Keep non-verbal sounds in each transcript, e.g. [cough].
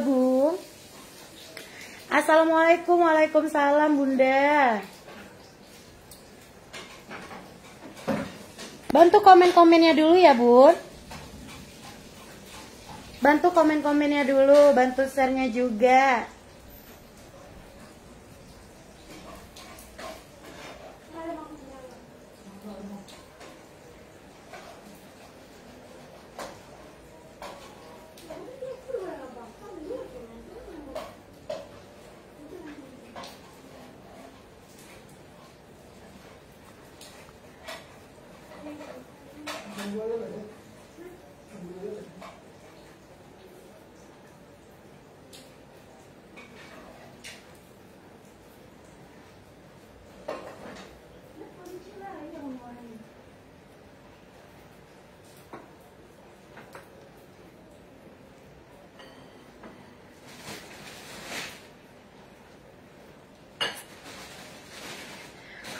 bergabung. Assalamualaikum, waalaikumsalam bunda. Bantu komen-komennya dulu ya bun. Bantu komen-komennya dulu, bantu share-nya juga.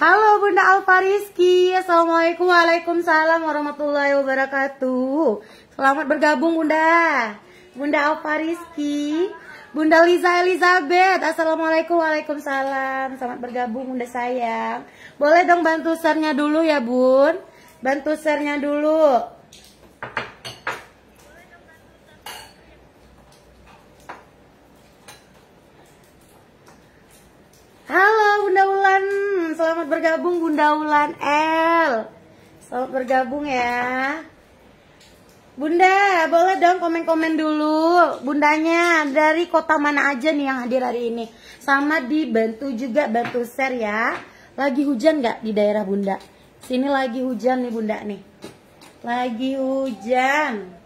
Halo Bunda Alfariski, Assalamualaikum Waalaikumsalam warahmatullahi wabarakatuh Selamat bergabung Bunda Bunda Alfariski Bunda Liza Elizabeth Assalamualaikum Waalaikumsalam Selamat bergabung Bunda sayang Boleh dong bantu sernya dulu ya Bun Bantu sernya dulu bergabung ya. Bunda, boleh dong komen-komen dulu. Bundanya dari kota mana aja nih yang hadir hari ini? Sama dibantu juga bantu share ya. Lagi hujan gak di daerah Bunda? Sini lagi hujan nih Bunda nih. Lagi hujan.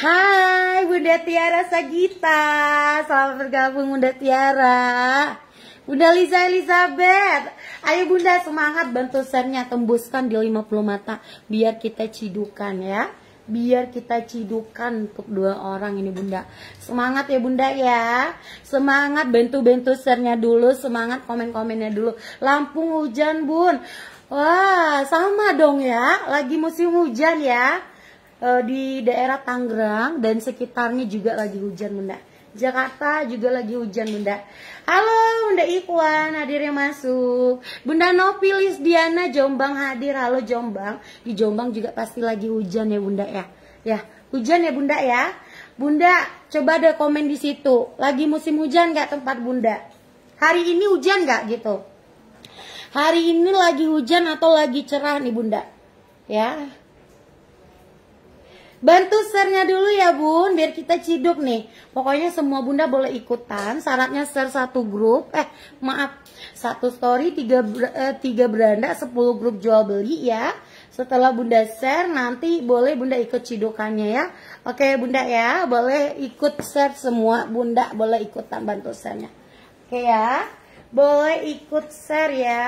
Hai Bunda Tiara Sagita Selamat bergabung Bunda Tiara Bunda Lisa Elizabeth Ayo Bunda semangat bantu sernya Tembuskan di 50 mata Biar kita cidukan ya Biar kita cidukan untuk dua orang ini Bunda Semangat ya Bunda ya Semangat bantu-bantu sernya dulu Semangat komen-komennya dulu Lampung hujan Bun Wah sama dong ya Lagi musim hujan ya uh, di daerah Tangerang dan sekitarnya juga lagi hujan Bunda. Jakarta juga lagi hujan Bunda. Halo Bunda Ikhwan, hadirnya masuk. Bunda Nopilis Diana Jombang hadir. Halo Jombang. Di Jombang juga pasti lagi hujan ya Bunda ya. Ya, hujan ya Bunda ya. Bunda, coba ada komen di situ. Lagi musim hujan gak tempat Bunda? Hari ini hujan gak gitu? Hari ini lagi hujan atau lagi cerah nih Bunda? Ya, Bantu sernya dulu ya bun, biar kita ciduk nih. Pokoknya semua bunda boleh ikutan, syaratnya ser satu grup, eh maaf, satu story, tiga, eh, tiga beranda, sepuluh grup jual beli ya. Setelah bunda share, nanti boleh bunda ikut cidukannya ya. Oke bunda ya, boleh ikut share semua, bunda boleh ikutan bantu sernya. Oke ya, boleh ikut share ya.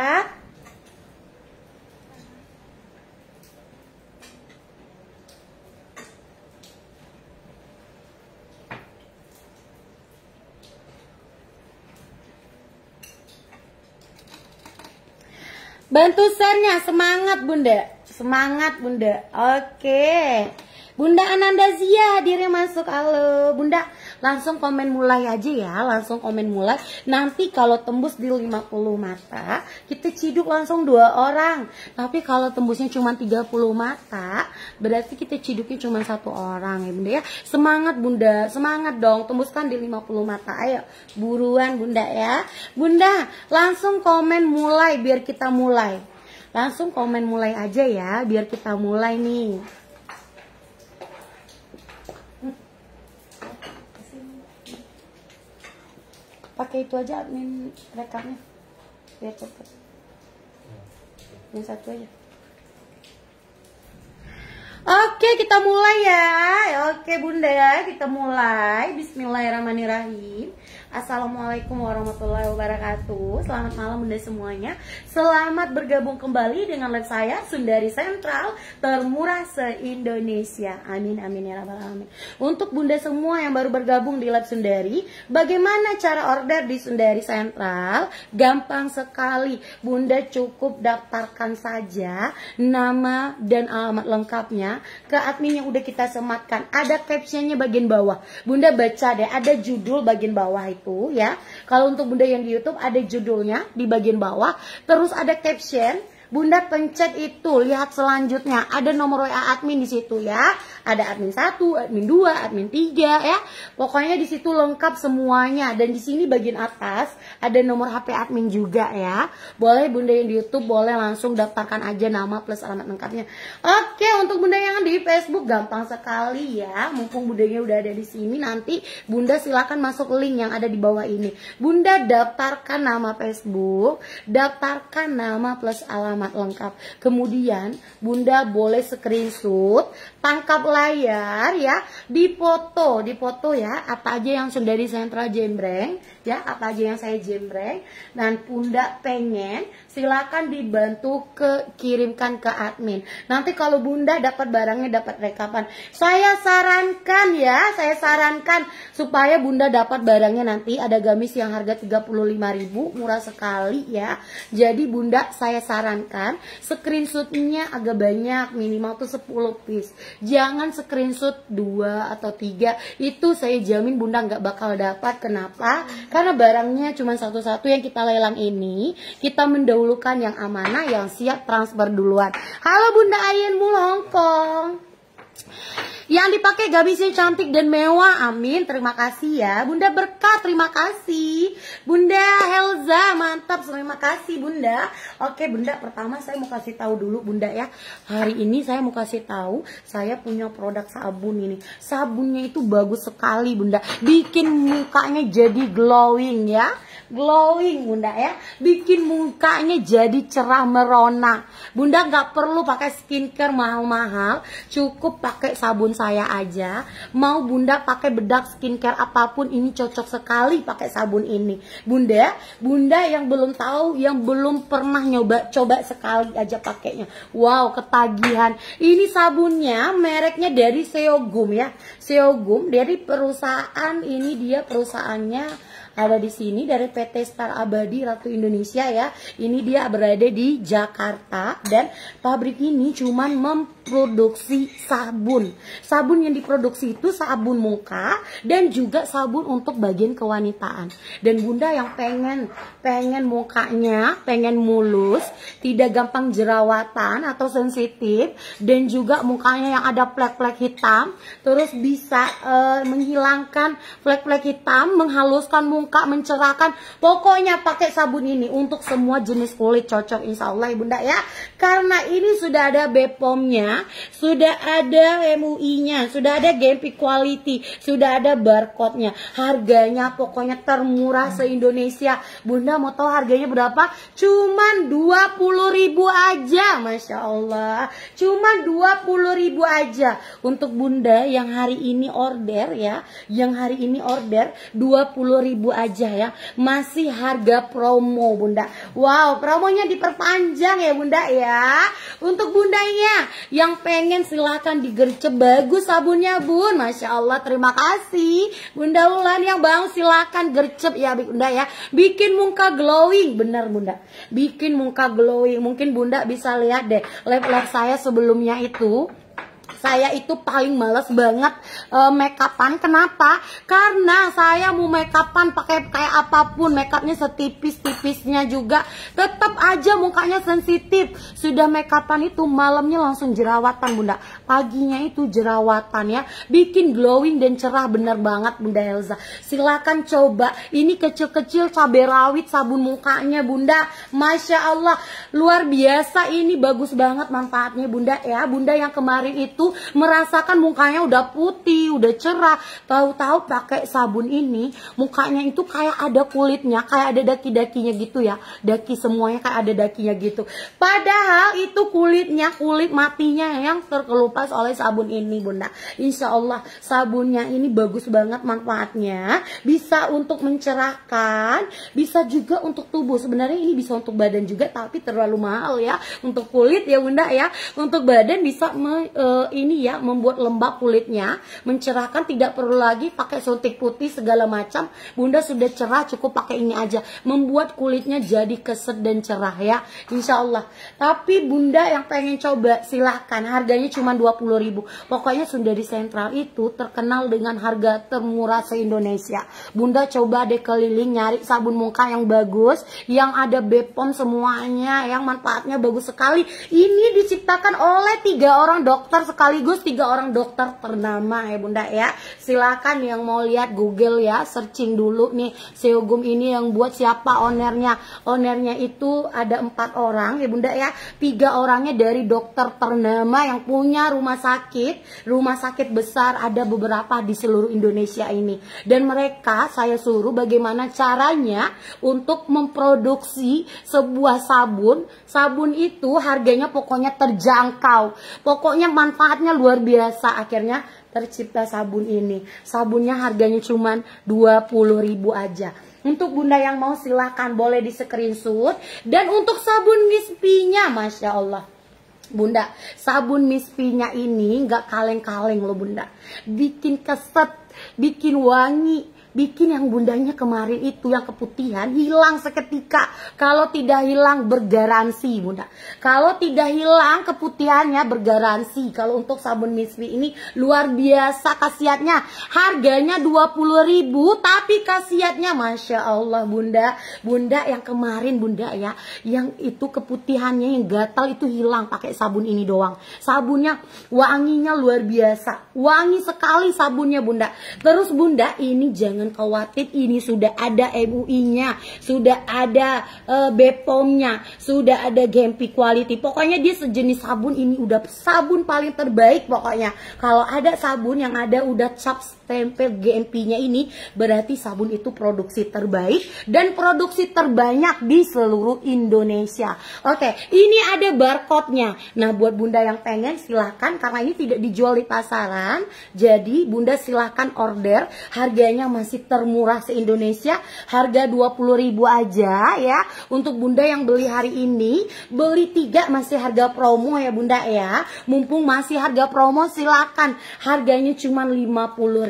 Bantu share semangat Bunda. Semangat Bunda. Oke. Bunda Ananda Zia, diri masuk halo. Bunda langsung komen mulai aja ya langsung komen mulai nanti kalau tembus di 50 mata kita ciduk langsung dua orang tapi kalau tembusnya cuma 30 mata berarti kita ciduknya cuma satu orang ya bunda ya semangat bunda semangat dong tembuskan di 50 mata ayo buruan bunda ya bunda langsung komen mulai biar kita mulai langsung komen mulai aja ya biar kita mulai nih pakai itu aja admin rekamnya biar cepet yang satu aja Oke kita mulai ya Oke bunda kita mulai Bismillahirrahmanirrahim Assalamualaikum warahmatullahi wabarakatuh Selamat malam bunda semuanya Selamat bergabung kembali dengan live saya Sundari Sentral Termurah se-Indonesia Amin amin ya rabbal alamin Untuk bunda semua yang baru bergabung di live Sundari Bagaimana cara order di Sundari Sentral? Gampang sekali Bunda cukup daftarkan saja Nama dan alamat lengkapnya Ke admin yang udah kita sematkan Ada captionnya bagian bawah Bunda baca deh ada judul bagian bawah itu itu ya. Kalau untuk bunda yang di YouTube ada judulnya di bagian bawah, terus ada caption. Bunda pencet itu, lihat selanjutnya ada nomor WA admin di situ ya ada admin 1, admin 2, admin 3 ya. Pokoknya di situ lengkap semuanya dan di sini bagian atas ada nomor HP admin juga ya. Boleh Bunda yang di YouTube boleh langsung daftarkan aja nama plus alamat lengkapnya. Oke, untuk Bunda yang di Facebook gampang sekali ya. Mumpung Bundanya udah ada di sini nanti Bunda silahkan masuk link yang ada di bawah ini. Bunda daftarkan nama Facebook, daftarkan nama plus alamat lengkap. Kemudian Bunda boleh screenshot tangkap layar ya, dipoto, dipoto ya, apa aja yang sudah di sentra jembreng ya apa aja yang saya jembreng dan pundak pengen silakan dibantu ke kirimkan ke admin nanti kalau bunda dapat barangnya dapat rekapan saya sarankan ya saya sarankan supaya bunda dapat barangnya nanti ada gamis yang harga 35.000 murah sekali ya jadi bunda saya sarankan screenshotnya agak banyak minimal tuh 10 piece jangan screenshot 2 atau 3 itu saya jamin bunda nggak bakal dapat kenapa karena barangnya cuma satu-satu yang kita lelang ini, kita mendahulukan yang amanah yang siap transfer duluan. Halo Bunda Ayen Mul Hongkong. Yang dipakai gamis yang cantik dan mewah. Amin. Terima kasih ya. Bunda berkat. terima kasih. Bunda Helza, mantap. Terima kasih Bunda. Oke, Bunda pertama saya mau kasih tahu dulu Bunda ya. Hari ini saya mau kasih tahu saya punya produk sabun ini. Sabunnya itu bagus sekali Bunda. Bikin mukanya jadi glowing ya glowing bunda ya bikin mukanya jadi cerah merona bunda nggak perlu pakai skincare mahal-mahal cukup pakai sabun saya aja mau bunda pakai bedak skincare apapun ini cocok sekali pakai sabun ini bunda bunda yang belum tahu yang belum pernah nyoba coba sekali aja pakainya wow ketagihan ini sabunnya mereknya dari Seogum ya Seogum dari perusahaan ini dia perusahaannya ada di sini dari PT Star Abadi Ratu Indonesia ya. Ini dia berada di Jakarta dan pabrik ini cuman mem produksi sabun. Sabun yang diproduksi itu sabun muka dan juga sabun untuk bagian kewanitaan. Dan bunda yang pengen pengen mukanya, pengen mulus, tidak gampang jerawatan atau sensitif dan juga mukanya yang ada flek-flek hitam, terus bisa uh, menghilangkan flek-flek hitam, menghaluskan muka, mencerahkan. Pokoknya pakai sabun ini untuk semua jenis kulit cocok Insyaallah Allah ya, bunda ya. Karena ini sudah ada Bepomnya sudah ada MUI-nya, sudah ada Gempi quality, sudah ada barcode-nya. Harganya pokoknya termurah se-Indonesia. Bunda mau tahu harganya berapa? Cuman 20.000 aja, Masya Allah. Cuman 20.000 aja untuk Bunda yang hari ini order ya, yang hari ini order 20.000 aja ya. Masih harga promo, Bunda. Wow, promonya diperpanjang ya, Bunda ya. Untuk Bundanya ya. Yang pengen silahkan digerce bagus sabunnya bun. Masya Allah terima kasih. Bunda Ulan yang bang silahkan gercep ya bunda ya. Bikin muka glowing. Bener bunda. Bikin muka glowing. Mungkin bunda bisa lihat deh live-live saya sebelumnya itu. Saya itu paling males banget uh, eh, make upan. Kenapa? Karena saya mau make upan pakai kayak apapun, make upnya setipis-tipisnya juga, tetap aja mukanya sensitif. Sudah make upan itu malamnya langsung jerawatan, Bunda. Paginya itu jerawatan ya. Bikin glowing dan cerah bener banget, Bunda Elza. Silakan coba. Ini kecil-kecil cabai rawit sabun mukanya, Bunda. Masya Allah, luar biasa ini bagus banget manfaatnya Bunda ya. Bunda yang kemarin itu merasakan mukanya udah putih, udah cerah. Tahu-tahu pakai sabun ini, mukanya itu kayak ada kulitnya, kayak ada daki-dakinya gitu ya. Daki semuanya kayak ada dakinya gitu. Padahal itu kulitnya, kulit matinya yang terkelupas oleh sabun ini, Bunda. Insya Allah sabunnya ini bagus banget manfaatnya. Bisa untuk mencerahkan, bisa juga untuk tubuh. Sebenarnya ini bisa untuk badan juga, tapi terlalu mahal ya. Untuk kulit ya, Bunda ya. Untuk badan bisa me, e, ini ya membuat lembab kulitnya, mencerahkan tidak perlu lagi pakai suntik putih segala macam. Bunda sudah cerah cukup pakai ini aja, membuat kulitnya jadi keset dan cerah ya. Insya Allah. Tapi Bunda yang pengen coba silahkan, harganya cuma 20 ribu. Pokoknya di Sentral itu terkenal dengan harga termurah se-Indonesia. Bunda coba deh keliling nyari sabun muka yang bagus, yang ada Bepom semuanya, yang manfaatnya bagus sekali. Ini diciptakan oleh tiga orang dokter sekali sekaligus tiga orang dokter ternama ya bunda ya silakan yang mau lihat google ya searching dulu nih seogum ini yang buat siapa ownernya ownernya itu ada empat orang ya bunda ya tiga orangnya dari dokter ternama yang punya rumah sakit rumah sakit besar ada beberapa di seluruh Indonesia ini dan mereka saya suruh bagaimana caranya untuk memproduksi sebuah sabun sabun itu harganya pokoknya terjangkau pokoknya manfaat manfaatnya luar biasa akhirnya tercipta sabun ini sabunnya harganya cuma puluh ribu aja untuk bunda yang mau silahkan boleh di screenshot dan untuk sabun mispinya masya Allah Bunda, sabun mispinya ini nggak kaleng-kaleng loh bunda. Bikin keset, bikin wangi, bikin yang bundanya kemarin itu yang keputihan hilang seketika kalau tidak hilang bergaransi bunda kalau tidak hilang keputihannya bergaransi kalau untuk sabun misfi ini luar biasa khasiatnya harganya 20.000 tapi khasiatnya Masya Allah bunda bunda yang kemarin bunda ya yang itu keputihannya yang gatal itu hilang pakai sabun ini doang sabunnya wanginya luar biasa wangi sekali sabunnya bunda terus bunda ini jangan dengan kawatit ini sudah ada MUI-nya, sudah ada uh, eh, BPOM-nya, sudah ada Gempi Quality. Pokoknya dia sejenis sabun ini udah sabun paling terbaik pokoknya. Kalau ada sabun yang ada udah cap tempel GNP-nya ini berarti sabun itu produksi terbaik dan produksi terbanyak di seluruh Indonesia. Oke, ini ada barcode-nya. Nah, buat Bunda yang pengen silahkan karena ini tidak dijual di pasaran. Jadi Bunda silahkan order. Harganya masih termurah se-Indonesia. Harga 20 ribu aja ya. Untuk Bunda yang beli hari ini, beli tiga masih harga promo ya Bunda ya. Mumpung masih harga promo silahkan. Harganya cuma 50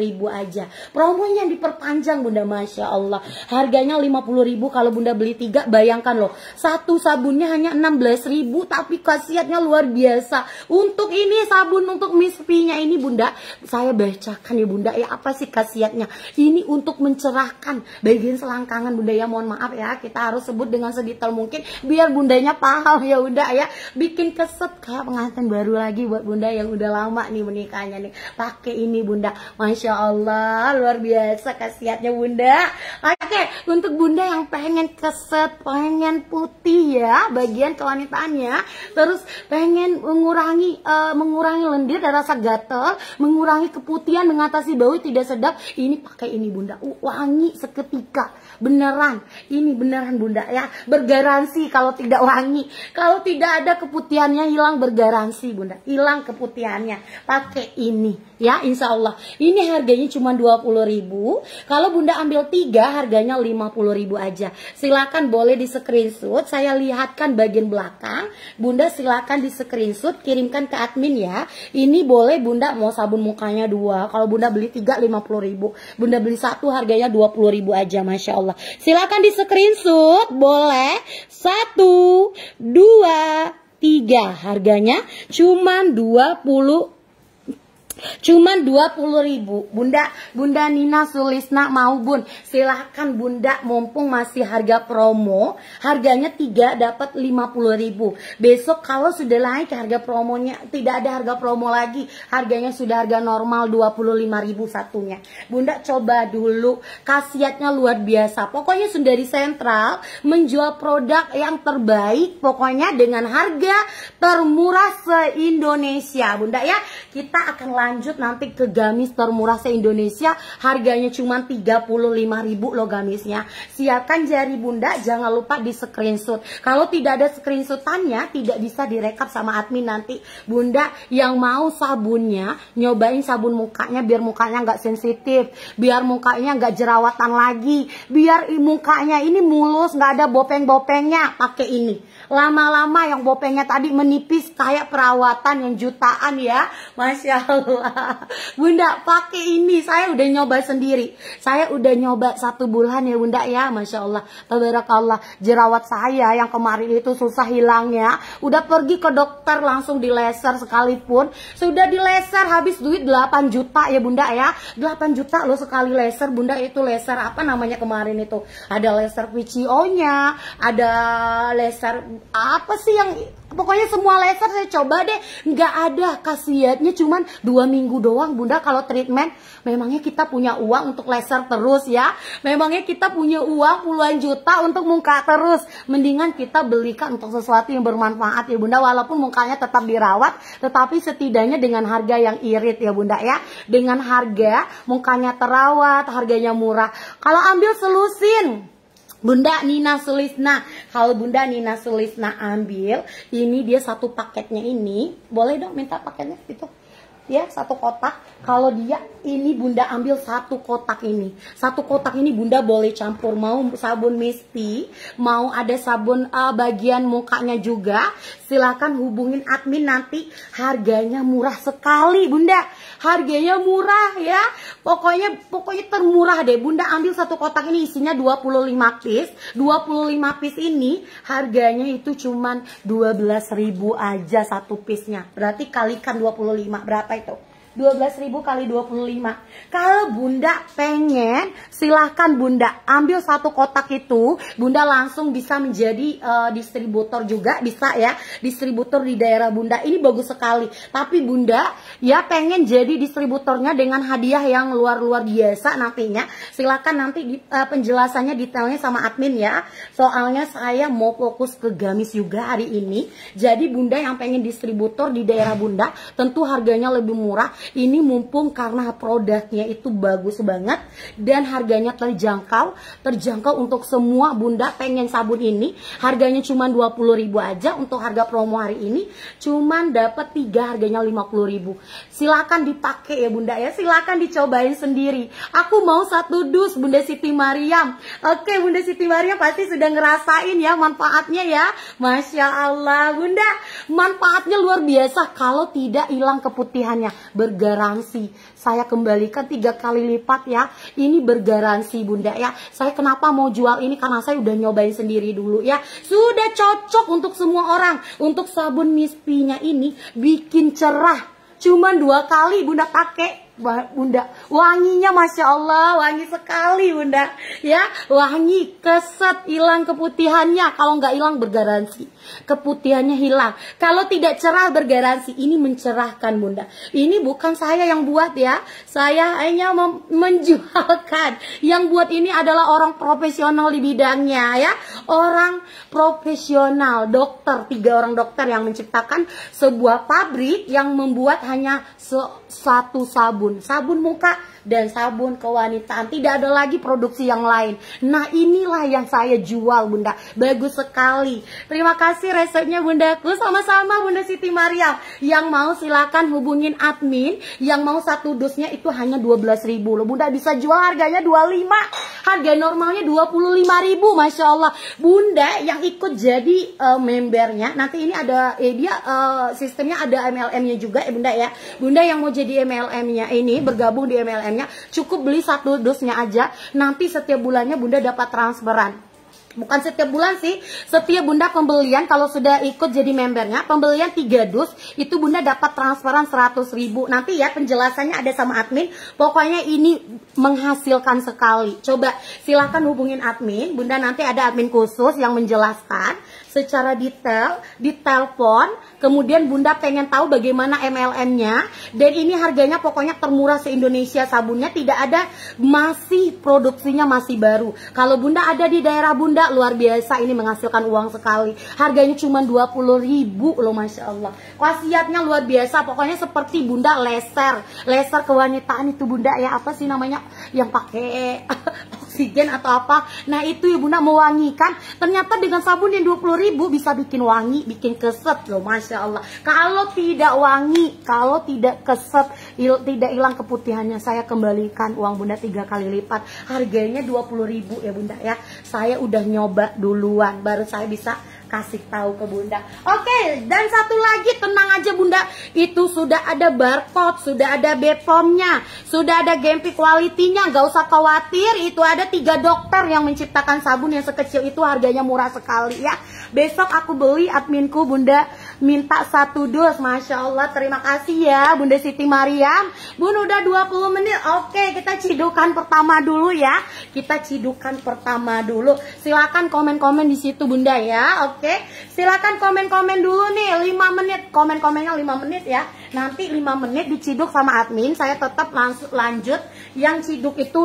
ribu ribu aja. Promonya diperpanjang Bunda, Masya Allah. Harganya 50 ribu kalau Bunda beli tiga, bayangkan loh. Satu sabunnya hanya 16 ribu, tapi khasiatnya luar biasa. Untuk ini sabun untuk Miss ini Bunda, saya bacakan ya Bunda, ya apa sih khasiatnya? Ini untuk mencerahkan bagian selangkangan Bunda ya, mohon maaf ya, kita harus sebut dengan sedetail mungkin biar Bundanya paham ya Bunda ya. Bikin keset kayak pengantin baru lagi buat Bunda yang udah lama nih menikahnya nih. Pakai ini Bunda, Masya Allah. Allah, luar biasa kasihatnya Bunda. Oke, untuk Bunda yang pengen keset, pengen putih ya bagian kewanitaannya, terus pengen mengurangi uh, mengurangi lendir dan rasa gatel, mengurangi keputihan, mengatasi bau tidak sedap, ini pakai ini Bunda. Uh, wangi seketika. Beneran, ini beneran Bunda ya. Bergaransi kalau tidak wangi, kalau tidak ada keputihannya hilang bergaransi Bunda. Hilang keputihannya. Pakai ini ya insya Allah ini harganya cuma 20000 kalau bunda ambil tiga harganya 50000 aja silakan boleh di screenshot saya lihatkan bagian belakang bunda silakan di screenshot kirimkan ke admin ya ini boleh bunda mau sabun mukanya dua kalau bunda beli tiga 50000 bunda beli satu harganya 20000 aja Masya Allah silakan di screenshot boleh satu dua tiga harganya cuma dua puluh Cuman 20 ribu. Bunda, Bunda Nina Sulisna mau bun. Silahkan Bunda mumpung masih harga promo. Harganya 3 dapat 50 ribu. Besok kalau sudah naik harga promonya. Tidak ada harga promo lagi. Harganya sudah harga normal 25 ribu satunya. Bunda coba dulu. Khasiatnya luar biasa. Pokoknya sudah di sentral. Menjual produk yang terbaik. Pokoknya dengan harga termurah se-Indonesia. Bunda ya, kita akan lanjut lanjut nanti ke gamis termurah se-Indonesia harganya cuma 35.000 loh gamisnya siapkan jari bunda jangan lupa di screenshot kalau tidak ada screenshotannya tidak bisa direkap sama admin nanti bunda yang mau sabunnya nyobain sabun mukanya biar mukanya nggak sensitif biar mukanya nggak jerawatan lagi biar mukanya ini mulus nggak ada bopeng-bopengnya pakai ini lama-lama yang bopengnya tadi menipis kayak perawatan yang jutaan ya. Masya Allah. Bunda pakai ini, saya udah nyoba sendiri. Saya udah nyoba satu bulan ya Bunda ya. Masya Allah. Allah Jerawat saya yang kemarin itu susah hilangnya. Udah pergi ke dokter langsung di laser sekalipun. Sudah di laser habis duit 8 juta ya Bunda ya. 8 juta loh sekali laser Bunda itu laser apa namanya kemarin itu. Ada laser VCO nya, ada laser apa sih yang pokoknya semua laser saya coba deh nggak ada khasiatnya cuman dua minggu doang bunda kalau treatment memangnya kita punya uang untuk laser terus ya memangnya kita punya uang puluhan juta untuk muka terus mendingan kita belikan untuk sesuatu yang bermanfaat ya bunda walaupun mukanya tetap dirawat tetapi setidaknya dengan harga yang irit ya bunda ya dengan harga mukanya terawat harganya murah kalau ambil selusin Bunda Nina Sulisna Kalau Bunda Nina Sulisna ambil Ini dia satu paketnya ini Boleh dong minta paketnya itu Ya satu kotak kalau dia ini bunda ambil satu kotak ini satu kotak ini bunda boleh campur mau sabun misti mau ada sabun uh, bagian mukanya juga silahkan hubungin admin nanti harganya murah sekali bunda harganya murah ya pokoknya pokoknya termurah deh bunda ambil satu kotak ini isinya 25 piece 25 piece ini harganya itu cuman 12.000 aja satu piece nya berarti kalikan 25 berapa itu 12.000 kali 25. Kalau Bunda pengen, silahkan Bunda ambil satu kotak itu. Bunda langsung bisa menjadi uh, distributor juga, bisa ya. Distributor di daerah Bunda. Ini bagus sekali. Tapi Bunda ya pengen jadi distributornya dengan hadiah yang luar-luar biasa nantinya. Silahkan nanti di, uh, penjelasannya detailnya sama admin ya. Soalnya saya mau fokus ke gamis juga hari ini. Jadi Bunda yang pengen distributor di daerah Bunda, tentu harganya lebih murah ini mumpung karena produknya itu bagus banget dan harganya terjangkau, terjangkau untuk semua bunda pengen sabun ini. Harganya cuma ribu aja untuk harga promo hari ini, cuma dapat tiga harganya ribu. Silakan dipakai ya bunda ya, silakan dicobain sendiri. Aku mau satu dus Bunda Siti Mariam. Oke Bunda Siti Mariam pasti sudah ngerasain ya manfaatnya ya. Masya Allah Bunda, manfaatnya luar biasa kalau tidak hilang keputihannya. Ber bergaransi. Saya kembalikan tiga kali lipat ya. Ini bergaransi bunda ya. Saya kenapa mau jual ini karena saya udah nyobain sendiri dulu ya. Sudah cocok untuk semua orang. Untuk sabun mispinya ini bikin cerah. Cuman dua kali bunda pakai Bunda, wanginya masya Allah, wangi sekali Bunda, ya wangi keset hilang keputihannya, kalau nggak hilang bergaransi. Keputihannya hilang. Kalau tidak cerah bergaransi, ini mencerahkan bunda. Ini bukan saya yang buat ya. Saya hanya menjualkan. Yang buat ini adalah orang profesional di bidangnya ya. Orang profesional, dokter. Tiga orang dokter yang menciptakan sebuah pabrik yang membuat hanya satu sabun. Sabun muka dan sabun kewanitaan. Tidak ada lagi produksi yang lain. Nah inilah yang saya jual bunda. Bagus sekali. Terima kasih resepnya bundaku. Sama-sama bunda Siti Maria. Yang mau silakan hubungin admin. Yang mau satu dusnya itu hanya 12 ribu. Loh, bunda bisa jual harganya 25. Harga normalnya 25 ribu. Masya Allah. Bunda yang ikut jadi uh, membernya. Nanti ini ada eh, dia uh, sistemnya ada MLM-nya juga eh, bunda ya. Bunda yang mau jadi MLM-nya ini bergabung di MLM cukup beli satu dusnya aja nanti setiap bulannya bunda dapat transferan Bukan setiap bulan sih, setiap bunda pembelian kalau sudah ikut jadi membernya, pembelian 3 dus, itu bunda dapat transferan 100 ribu. Nanti ya penjelasannya ada sama admin, pokoknya ini menghasilkan sekali. Coba silahkan hubungin admin, bunda nanti ada admin khusus yang menjelaskan secara detail, di telepon, Kemudian Bunda pengen tahu bagaimana MLM-nya dan ini harganya pokoknya termurah se-Indonesia sabunnya tidak ada masih produksinya masih baru. Kalau Bunda ada di daerah Bunda luar biasa ini menghasilkan uang sekali. Harganya cuma 20 ribu loh Masya Allah. khasiatnya luar biasa pokoknya seperti Bunda leser. Leser kewanitaan itu Bunda ya apa sih namanya yang pakai [laughs] oksigen atau apa. Nah itu ibu nak mewangikan. Ternyata dengan sabun yang 20 ribu bisa bikin wangi, bikin keset loh, masya Allah. Kalau tidak wangi, kalau tidak keset, il, tidak hilang keputihannya, saya kembalikan uang bunda tiga kali lipat. Harganya 20 ribu ya bunda ya. Saya udah nyoba duluan, baru saya bisa kasih tahu ke Bunda. Oke, dan satu lagi tenang aja Bunda, itu sudah ada barcode, sudah ada bpom sudah ada Gempi quality-nya, nggak usah khawatir. Itu ada tiga dokter yang menciptakan sabun yang sekecil itu harganya murah sekali ya. Besok aku beli adminku Bunda minta satu dus. Masya Allah, terima kasih ya Bunda Siti Mariam. Bun udah 20 menit. Oke, kita cidukan pertama dulu ya. Kita cidukan pertama dulu. Silakan komen-komen di situ Bunda ya. Oke, silakan komen-komen dulu nih 5 menit. Komen-komennya 5 menit ya. Nanti 5 menit diciduk sama admin. Saya tetap langsung lanjut. Yang ciduk itu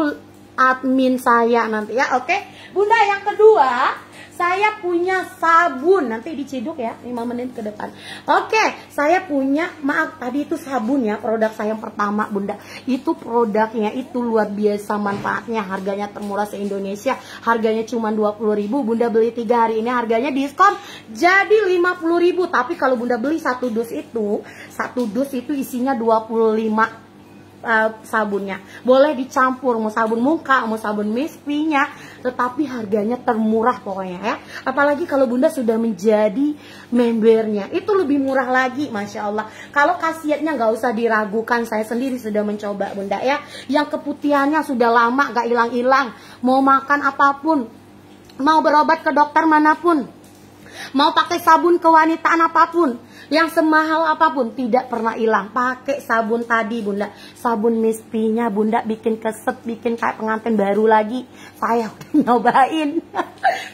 admin saya nanti ya. Oke. Bunda yang kedua saya punya sabun, nanti diciduk ya lima menit ke depan. Oke, saya punya, maaf tadi itu sabun ya, produk saya yang pertama Bunda. Itu produknya itu luar biasa manfaatnya, harganya termurah se-Indonesia. Harganya cuma 20.000, Bunda beli tiga hari ini harganya diskon jadi 50.000. Tapi kalau Bunda beli satu dus itu, satu dus itu isinya 25 uh, sabunnya. Boleh dicampur mau sabun muka, mau sabun mispinya, tetapi harganya termurah pokoknya ya. Apalagi kalau Bunda sudah menjadi membernya, itu lebih murah lagi, masya Allah. Kalau khasiatnya nggak usah diragukan, saya sendiri sudah mencoba Bunda ya. Yang keputihannya sudah lama gak hilang-hilang, mau makan apapun, mau berobat ke dokter manapun, mau pakai sabun kewanitaan apapun, yang semahal apapun tidak pernah hilang. Pakai sabun tadi, Bunda. Sabun mistinya, Bunda bikin keset, bikin kayak pengantin baru lagi. Saya [laughs] udah nyobain. [laughs]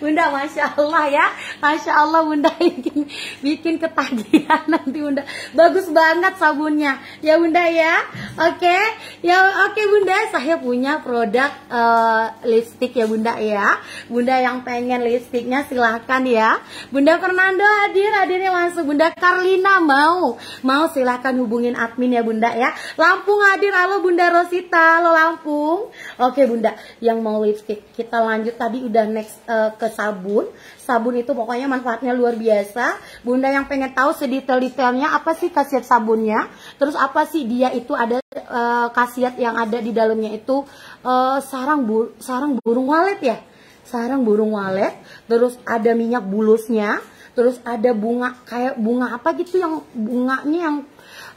Bunda, Masya Allah ya. Masya Allah, Bunda [laughs] bikin, bikin ketagihan nanti, Bunda. Bagus banget sabunnya. Ya, Bunda ya. Oke. Ya, oke, Bunda. Saya punya produk uh, eh, lipstick ya, Bunda ya. Bunda yang pengen lipstiknya silahkan ya. Bunda Fernando hadir, hadirnya langsung. Bunda Carla Lina mau. Mau silahkan hubungin admin ya Bunda ya. Lampung hadir, halo Bunda Rosita, halo Lampung. Oke Bunda, yang mau lipstick kita lanjut tadi udah next uh, ke sabun. Sabun itu pokoknya manfaatnya luar biasa. Bunda yang pengen tahu sedetail-detailnya apa sih khasiat sabunnya. Terus apa sih dia itu ada uh, khasiat yang ada di dalamnya itu uh, sarang bu sarang burung walet ya sarang burung walet terus ada minyak bulusnya terus ada bunga kayak bunga apa gitu yang bunganya yang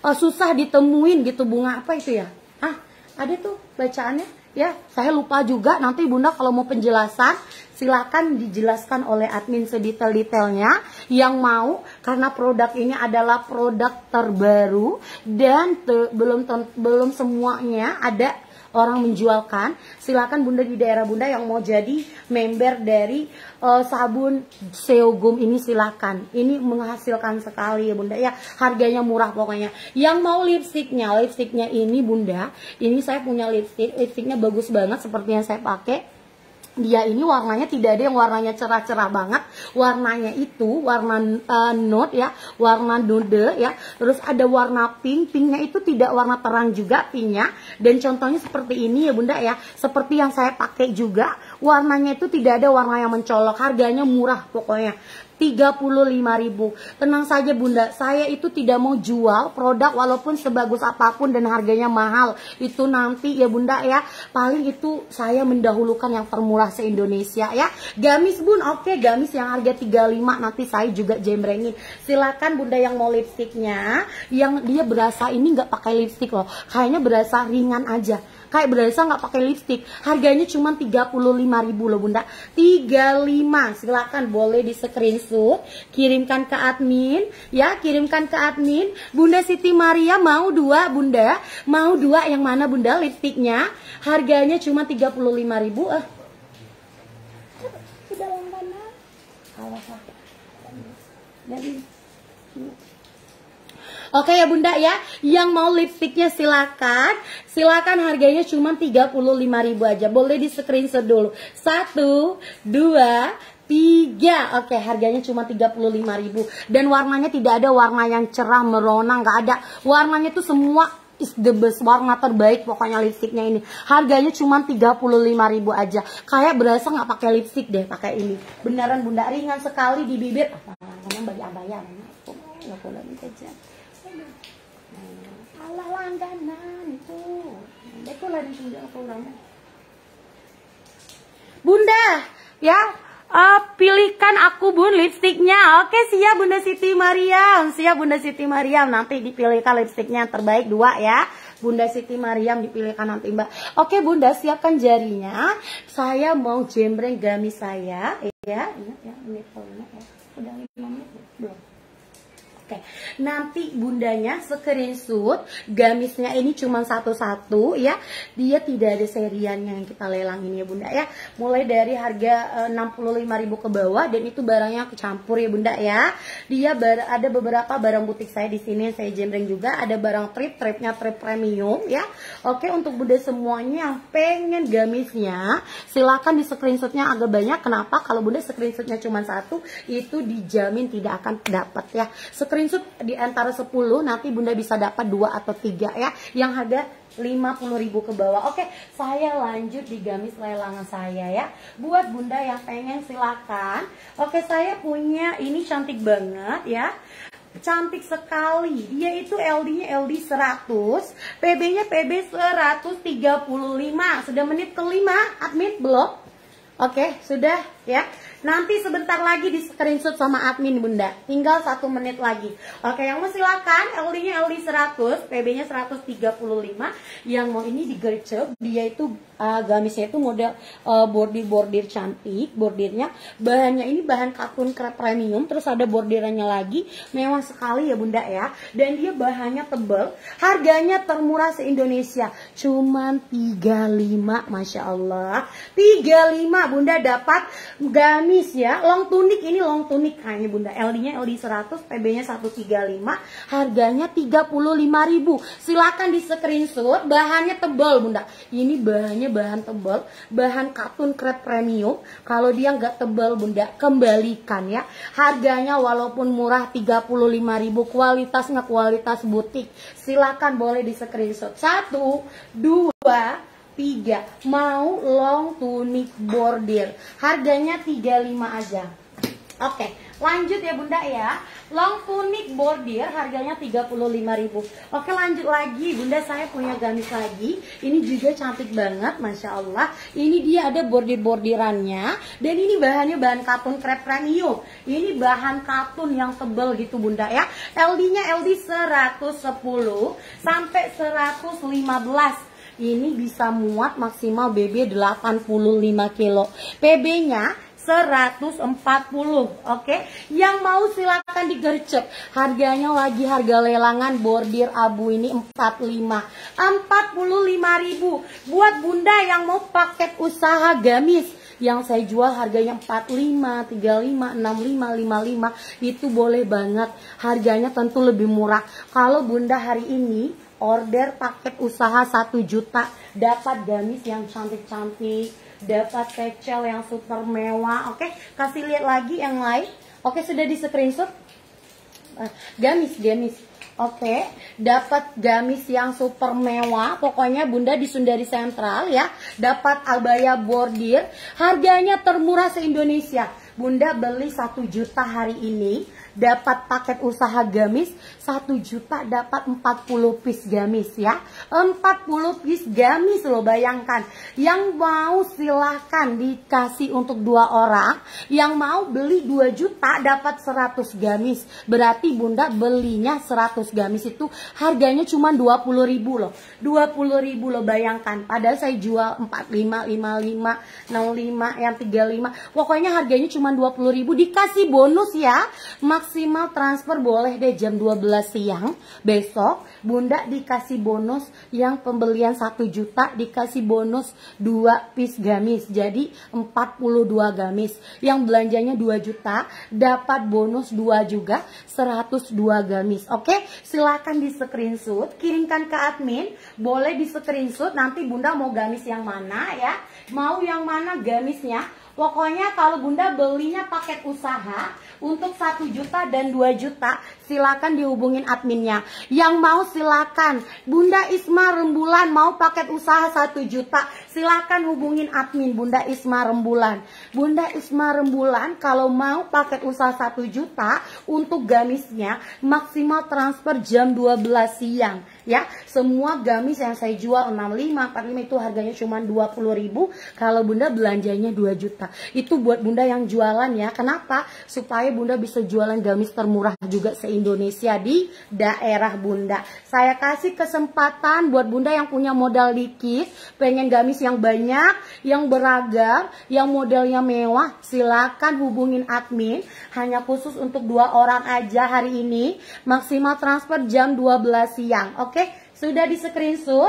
uh, susah ditemuin gitu bunga apa itu ya ah ada tuh bacaannya ya saya lupa juga nanti bunda kalau mau penjelasan silakan dijelaskan oleh admin sedetail-detailnya yang mau karena produk ini adalah produk terbaru dan te belum belum semuanya ada orang menjualkan, silakan Bunda di daerah Bunda yang mau jadi member dari uh, sabun Seogum ini silakan. Ini menghasilkan sekali ya Bunda ya. Harganya murah pokoknya. Yang mau lipstiknya, lipstiknya ini Bunda, ini saya punya lipstik, lipstiknya bagus banget seperti yang saya pakai dia ini warnanya tidak ada yang warnanya cerah-cerah banget warnanya itu warna uh, nude ya warna nude ya terus ada warna pink pinknya itu tidak warna terang juga pinknya dan contohnya seperti ini ya bunda ya seperti yang saya pakai juga warnanya itu tidak ada warna yang mencolok harganya murah pokoknya 35.000. Tenang saja Bunda, saya itu tidak mau jual produk walaupun sebagus apapun dan harganya mahal. Itu nanti ya Bunda ya. Paling itu saya mendahulukan yang termurah se-Indonesia ya. Gamis Bun, oke gamis yang harga 35 nanti saya juga jembrengin. Silakan Bunda yang mau lipstiknya, yang dia berasa ini nggak pakai lipstik loh. Kayaknya berasa ringan aja kayak berasa nggak pakai lipstick harganya cuma 35.000 loh bunda 35 silahkan boleh di screenshot kirimkan ke admin ya kirimkan ke admin bunda Siti Maria mau dua bunda mau dua yang mana bunda lipstiknya harganya cuma 35.000 eh sudah lama awas jadi Oke ya bunda ya Yang mau lipstiknya silakan Silakan harganya cuma 35 ribu aja Boleh di screenshot dulu Satu Dua tiga oke harganya cuma 35.000 dan warnanya tidak ada warna yang cerah merona Gak ada warnanya tuh semua is the best warna terbaik pokoknya lipstiknya ini harganya cuma 35.000 aja kayak berasa nggak pakai lipstick deh pakai ini beneran bunda ringan sekali di bibir apa bagi bayi lah langganan itu itu lah disunjung kurangnya bunda ya uh, pilihkan aku bun lipstiknya oke siap bunda Siti Mariam siap bunda Siti Mariam nanti dipilihkan lipstiknya terbaik dua ya Bunda Siti Mariam dipilihkan nanti Mbak. Oke Bunda siapkan jarinya. Saya mau jembreng gamis saya iya, ya. Ini ya, ini ya. Udah 5 menit belum. Oke, nanti bundanya screenshot gamisnya ini cuma satu-satu ya. Dia tidak ada serian yang kita lelangin ya Bunda ya. Mulai dari harga eh, puluh 65.000 ke bawah dan itu barangnya kecampur ya Bunda ya. Dia ada beberapa barang butik saya di sini saya jembreng juga, ada barang trip, tripnya trip premium ya. Oke, untuk Bunda semuanya yang pengen gamisnya, silakan di screenshotnya agak banyak. Kenapa? Kalau Bunda screenshotnya cuma satu, itu dijamin tidak akan dapat ya. Screen screenshot di antara 10 nanti Bunda bisa dapat dua atau tiga ya yang ada 50.000 ke bawah. Oke, saya lanjut di gamis lelangan saya ya. Buat Bunda yang pengen silakan. Oke, saya punya ini cantik banget ya. Cantik sekali. Dia itu LD-nya LD 100, PB-nya PB 135. Sudah menit kelima, admit belum? Oke, sudah ya. Nanti sebentar lagi di screenshot sama admin bunda. Tinggal satu menit lagi. Oke yang mau silakan LD-nya LD 100, PB-nya 135. Yang mau ini di digercep, dia itu uh, gamisnya itu model uh, bordir-bordir cantik, bordirnya. Bahannya ini bahan katun krep premium, terus ada bordirannya lagi. Mewah sekali ya bunda ya. Dan dia bahannya tebel, harganya termurah se-Indonesia. Cuman 35, Masya Allah. 35 bunda dapat gamis gamis ya. Long tunik ini long tunik hanya Bunda. LD-nya LD 100, PB-nya 135, harganya 35.000. Silahkan di screenshot, bahannya tebal Bunda. Ini bahannya bahan tebal, bahan katun krep premium. Kalau dia nggak tebal Bunda, kembalikan ya. Harganya walaupun murah 35.000, kualitasnya kualitas butik. Silahkan boleh di screenshot. Satu, dua, tiga mau long tunic bordir harganya 35 aja oke lanjut ya bunda ya long tunic bordir harganya 35.000 oke lanjut lagi bunda saya punya gamis lagi ini juga cantik banget Masya Allah ini dia ada bordir-bordirannya dan ini bahannya bahan katun krep premium ini bahan katun yang tebel gitu bunda ya LD nya LD 110 sampai 115 ini bisa muat maksimal BB 85 kilo. PB-nya 140 oke okay? yang mau silakan digercep harganya lagi harga lelangan bordir abu ini 45 45 ribu buat bunda yang mau paket usaha gamis yang saya jual harganya 45 35 65 55 itu boleh banget harganya tentu lebih murah kalau bunda hari ini order paket usaha 1 juta dapat gamis yang cantik-cantik dapat pecel yang super mewah oke kasih lihat lagi yang lain oke sudah di screenshot eh, gamis gamis Oke, okay. dapat gamis yang super mewah. Pokoknya Bunda di Sundari Sentral ya. Dapat abaya bordir. Harganya termurah se-Indonesia. Bunda beli 1 juta hari ini dapat paket usaha gamis satu juta dapat 40 piece gamis ya 40 piece gamis lo bayangkan yang mau silahkan dikasih untuk dua orang yang mau beli 2 juta dapat 100 gamis berarti bunda belinya 100 gamis itu harganya cuma dua puluh ribu loh puluh ribu lo bayangkan padahal saya jual empat lima lima lima enam lima yang tiga lima pokoknya harganya cuma dua puluh ribu dikasih bonus ya maks maksimal transfer boleh deh jam 12 siang besok Bunda dikasih bonus yang pembelian 1 juta dikasih bonus 2 piece gamis jadi 42 gamis yang belanjanya 2 juta dapat bonus 2 juga 102 gamis oke silahkan di screenshot kirimkan ke admin boleh di screenshot nanti Bunda mau gamis yang mana ya mau yang mana gamisnya Pokoknya kalau Bunda belinya paket usaha untuk 1 juta dan 2 juta, silakan dihubungin adminnya. Yang mau silakan. Bunda Isma Rembulan mau paket usaha 1 juta, silakan hubungin admin Bunda Isma Rembulan. Bunda Isma Rembulan kalau mau paket usaha 1 juta untuk gamisnya maksimal transfer jam 12 siang ya. Semua gamis yang saya jual 65, 45 itu harganya cuma 20 ribu. Kalau bunda belanjanya 2 juta. Itu buat bunda yang jualan ya. Kenapa? Supaya bunda bisa jualan gamis termurah juga se-Indonesia di daerah bunda. Saya kasih kesempatan buat bunda yang punya modal dikit. Pengen gamis yang banyak, yang beragam, yang modelnya mewah. Silakan hubungin admin. Hanya khusus untuk dua orang aja hari ini. Maksimal transfer jam 12 siang. Oke? Okay? Sudah di screenshot?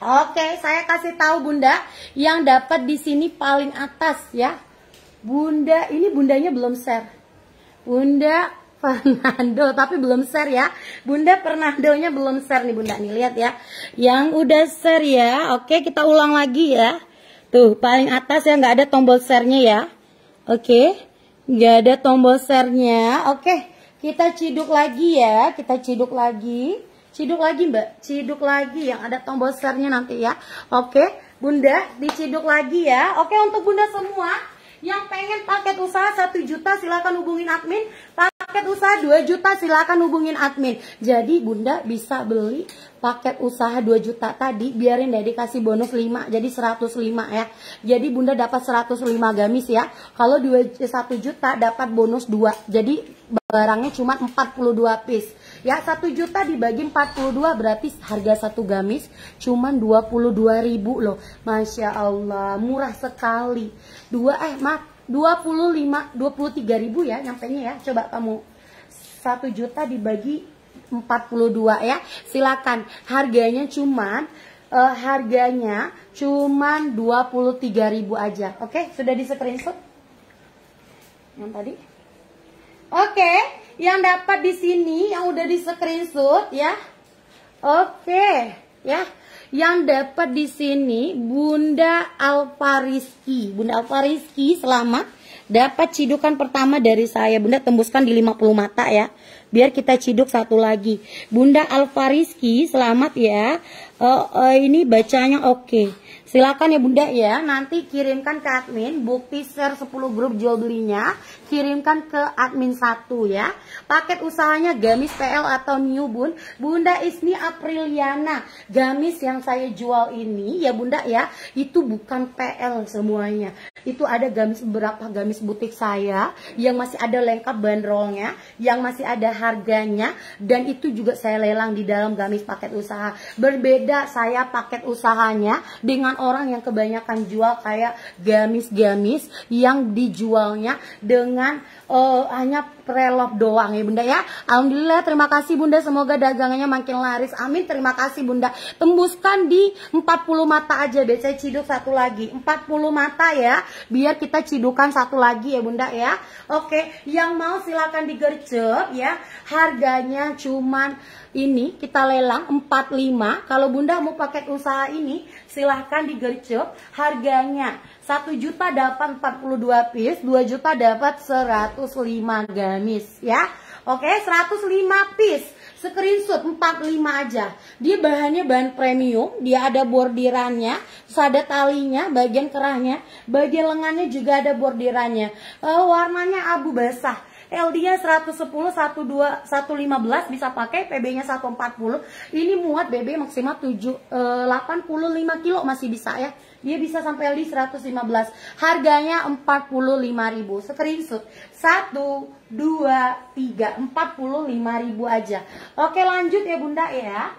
Oke, saya kasih tahu Bunda yang dapat di sini paling atas ya. Bunda, ini bundanya belum share. Bunda Fernando [laughs] tapi belum share ya. Bunda Fernandonya belum share nih Bunda nih lihat ya. Yang udah share ya. Oke, kita ulang lagi ya. Tuh, paling atas ya nggak ada tombol share-nya ya. Oke. nggak ada tombol share-nya. Oke, kita ciduk lagi ya. Kita ciduk lagi. Ciduk lagi mbak, ciduk lagi yang ada tombol share-nya nanti ya Oke, bunda diciduk lagi ya Oke untuk bunda semua yang pengen paket usaha 1 juta silahkan hubungin admin Paket usaha 2 juta silahkan hubungin admin Jadi bunda bisa beli paket usaha 2 juta tadi Biarin deh dikasih bonus 5 jadi 105 ya Jadi bunda dapat 105 gamis ya Kalau 1 juta dapat bonus 2 Jadi barangnya cuma 42 piece Ya, 1 juta dibagi 42 berarti harga satu gamis cuman 22.000 loh. Masya Allah, murah sekali. Dua eh maaf, 25 23.000 ya nyampainya ya. Coba kamu 1 juta dibagi 42 ya. Silakan. Harganya cuman uh, harganya cuman 23.000 aja. Oke, okay? sudah di screenshot yang tadi. Oke. Okay yang dapat di sini yang udah di screenshot ya. Oke, ya. Yang dapat di sini Bunda Alfariski. Bunda Alfariski selamat dapat cidukan pertama dari saya. Bunda tembuskan di 50 mata ya. Biar kita ciduk satu lagi. Bunda Alfariski selamat ya. Uh, uh, ini bacanya oke. Okay. Silakan ya Bunda ya, nanti kirimkan ke admin bukti share 10 grup jual belinya, kirimkan ke admin 1 ya. Paket usahanya gamis PL atau New Bun, Bunda Isni Apriliana. Gamis yang saya jual ini ya Bunda ya, itu bukan PL semuanya. Itu ada gamis berapa gamis butik saya yang masih ada lengkap bandrolnya, yang masih ada harganya dan itu juga saya lelang di dalam gamis paket usaha. Berbeda saya paket usahanya dengan orang yang kebanyakan jual kayak gamis-gamis yang dijualnya dengan uh, hanya relop doang ya bunda ya Alhamdulillah terima kasih bunda semoga dagangannya makin laris amin terima kasih bunda tembuskan di 40 mata aja biasanya ciduk satu lagi 40 mata ya biar kita cidukan satu lagi ya bunda ya Oke yang mau silahkan digercep ya harganya cuman ini kita lelang 45 kalau bunda mau pakai usaha ini silahkan digercep harganya 1 juta dapat 42 piece, 2 juta dapat 105 gamis ya. Oke, 105 piece. Screenshot 45 aja. Dia bahannya bahan premium, dia ada bordirannya, ada talinya, bagian kerahnya, bagian lengannya juga ada bordirannya. Uh, warnanya abu basah. LD-nya 110, 12, 115 bisa pakai, PB-nya 140. Ini muat BB maksimal 7, 85 eh, kilo masih bisa ya. Dia bisa sampai di 115. Harganya 45.000. Screenshot. 1 2 3 45.000 aja. Oke, lanjut ya Bunda ya.